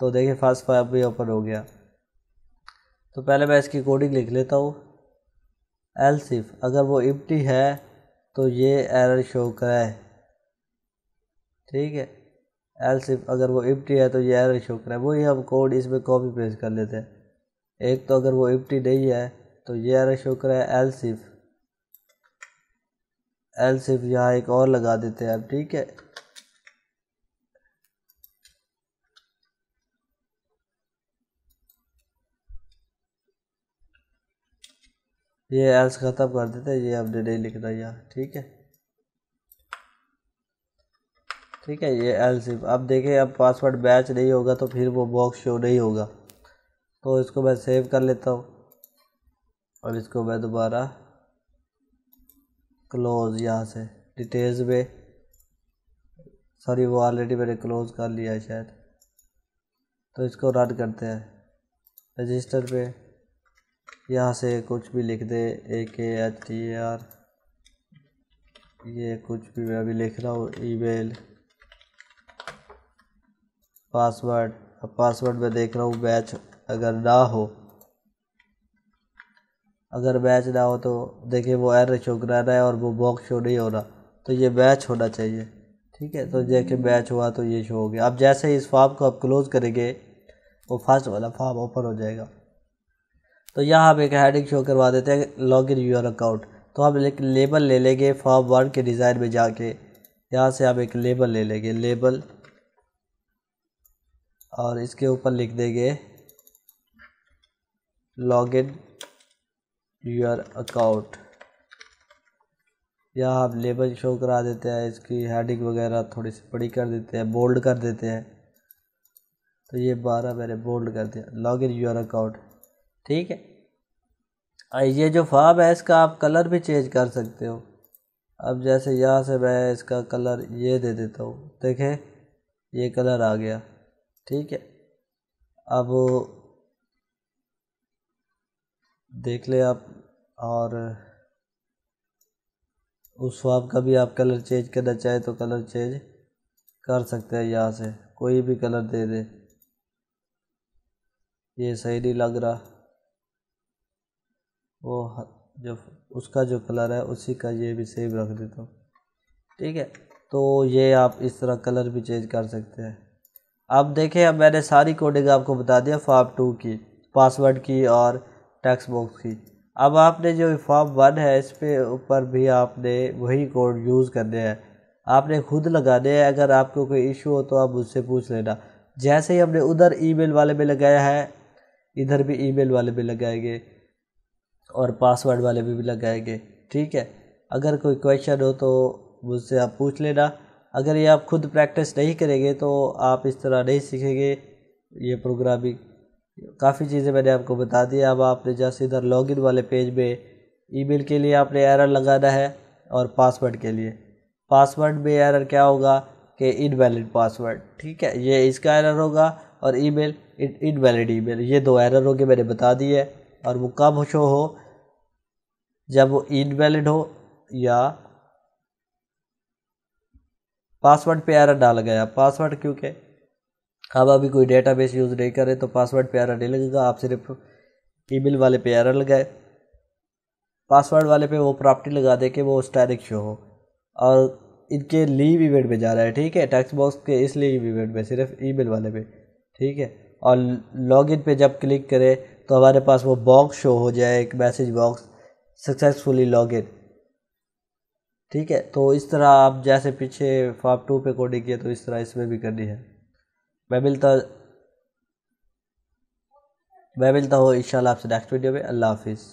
तो देखिए फास्ट फॉर्म भी ओपन हो गया तो पहले मैं इसकी कोडिंग लिख लेता हूँ एल सिफ अगर वो इम्टी है तो ये एरर शो कराए ठीक है एल सिफ अगर वो इम्टी है तो ये एरर शो कराए वही हम कोड इसमें कॉपी पेस्ट कर लेते हैं एक तो अगर वो इम्टी नहीं है तो ये एरर शो कराए एल सिफ एल सिर्फ यहाँ एक और लगा देते हैं अब ठीक है ये एल्स ख़त्म कर देते हैं ये लिख रहा है यहाँ ठीक है ठीक है ये एल सिर्फ अब देखें अब पासवर्ड बैच नहीं होगा तो फिर वो बॉक्स शो नहीं होगा तो इसको मैं सेव कर लेता हूँ और इसको मैं दोबारा क्लोज यहाँ से डिटेल्स पे सॉरी वो ऑलरेडी मैंने क्लोज कर लिया है शायद तो इसको रन करते हैं रजिस्टर पे यहाँ से कुछ भी लिख दे ए के एच टी आर ये कुछ भी मैं अभी लिख रहा हूँ ईमेल पासवर्ड अब पासवर्ड में देख रहा हूँ बैच अगर ना हो अगर बैच ना हो तो देखिए वो एर शो रहा है और वो बॉक्स शो नहीं हो रहा तो ये बैच होना चाहिए ठीक है तो जैसे बैच हुआ तो ये शो हो गया अब जैसे ही इस फॉर्म को आप क्लोज़ करेंगे वो फर्स्ट वाला फॉर्म ओपन हो जाएगा तो यहाँ आप एक हेडिंग शो करवा देते हैं लॉग इन यूर अकाउंट तो आप एक लेबल ले लेंगे फॉर्म वन के डिज़ाइन में जाके यहाँ से आप एक लेबल ले लेंगे लेबल और इसके ऊपर लिख देंगे लॉग इन योर अकाउंट या आप लेबल शो करा देते हैं इसकी हेडिंग वगैरह थोड़ी सी बड़ी कर देते हैं बोल्ड कर देते हैं तो ये बारह मैंने बोल्ड कर दिया लॉग इन योर अकाउंट ठीक है ये जो फॉर्म है इसका आप कलर भी चेंज कर सकते हो अब जैसे यहाँ से मैं इसका कलर ये दे देता हूँ देखें ये कलर आ गया ठीक है अब देख ले आप और उस स्वाब का भी आप कलर चेंज करना चाहे तो कलर चेंज कर सकते हैं यहाँ से कोई भी कलर दे दे ये सही नहीं लग रहा वो जो उसका जो कलर है उसी का ये भी सेम रख देता हूँ ठीक है तो ये आप इस तरह कलर भी चेंज कर सकते हैं अब देखें अब मैंने सारी कोडिंग आपको बता दिया फाप टू की पासवर्ड की और टैक्स बॉक्स की अब आपने जो फॉर्म वन है इस पे ऊपर भी आपने वही कोड यूज़ करने हैं आपने खुद लगाने हैं अगर आपको कोई इशू हो तो आप मुझसे पूछ लेना जैसे ही हमने उधर ईमेल वाले में लगाया है इधर भी ईमेल वाले में लगाएंगे और पासवर्ड वाले भी लगाएंगे ठीक है अगर कोई क्वेश्चन हो तो मुझसे आप पूछ लेना अगर ये आप खुद प्रैक्टिस नहीं करेंगे तो आप इस तरह नहीं सीखेंगे ये प्रोग्रामिंग काफ़ी चीज़ें मैंने आपको बता दी अब आपने जैसे इधर लॉगिन वाले पेज में ईमेल के लिए आपने एरर लगाना है और पासवर्ड के लिए पासवर्ड में एरर क्या होगा कि इनवैलिड पासवर्ड ठीक है ये इसका एरर होगा और ईमेल इनवैलिड ईमेल ये दो एरर होंगे मैंने बता दिए और वो कब शो हो जब वो इनवैलिड हो या पासवर्ड पे एरर डाल गया पासवर्ड क्योंकि अब अभी कोई डेटाबेस यूज़ नहीं करें तो पासवर्ड प्यारा नहीं लगेगा आप सिर्फ ईमेल वाले प्यारा लगाए पासवर्ड वाले पे वो प्रॉपर्टी लगा दे कि वो स्टैरिक शो हो और इनके लीव इवेंट में जा रहा है ठीक है टैक्स बॉक्स के इस लीव इवेंट में सिर्फ ईमेल वाले पे ठीक है और लॉगिन पे जब क्लिक करें तो हमारे पास वो बॉक्स शो हो जाए एक मैसेज बॉक्स सक्सेसफुली लॉगिन ठीक है तो इस तरह आप जैसे पीछे फॉर्म टू पे कोडिंग किया तो इस तरह इसमें भी करनी है मैं मैं मिलता इन इंशाल्लाह आपसे नेक्स्ट वीडियो में अल्लाह हाफिज़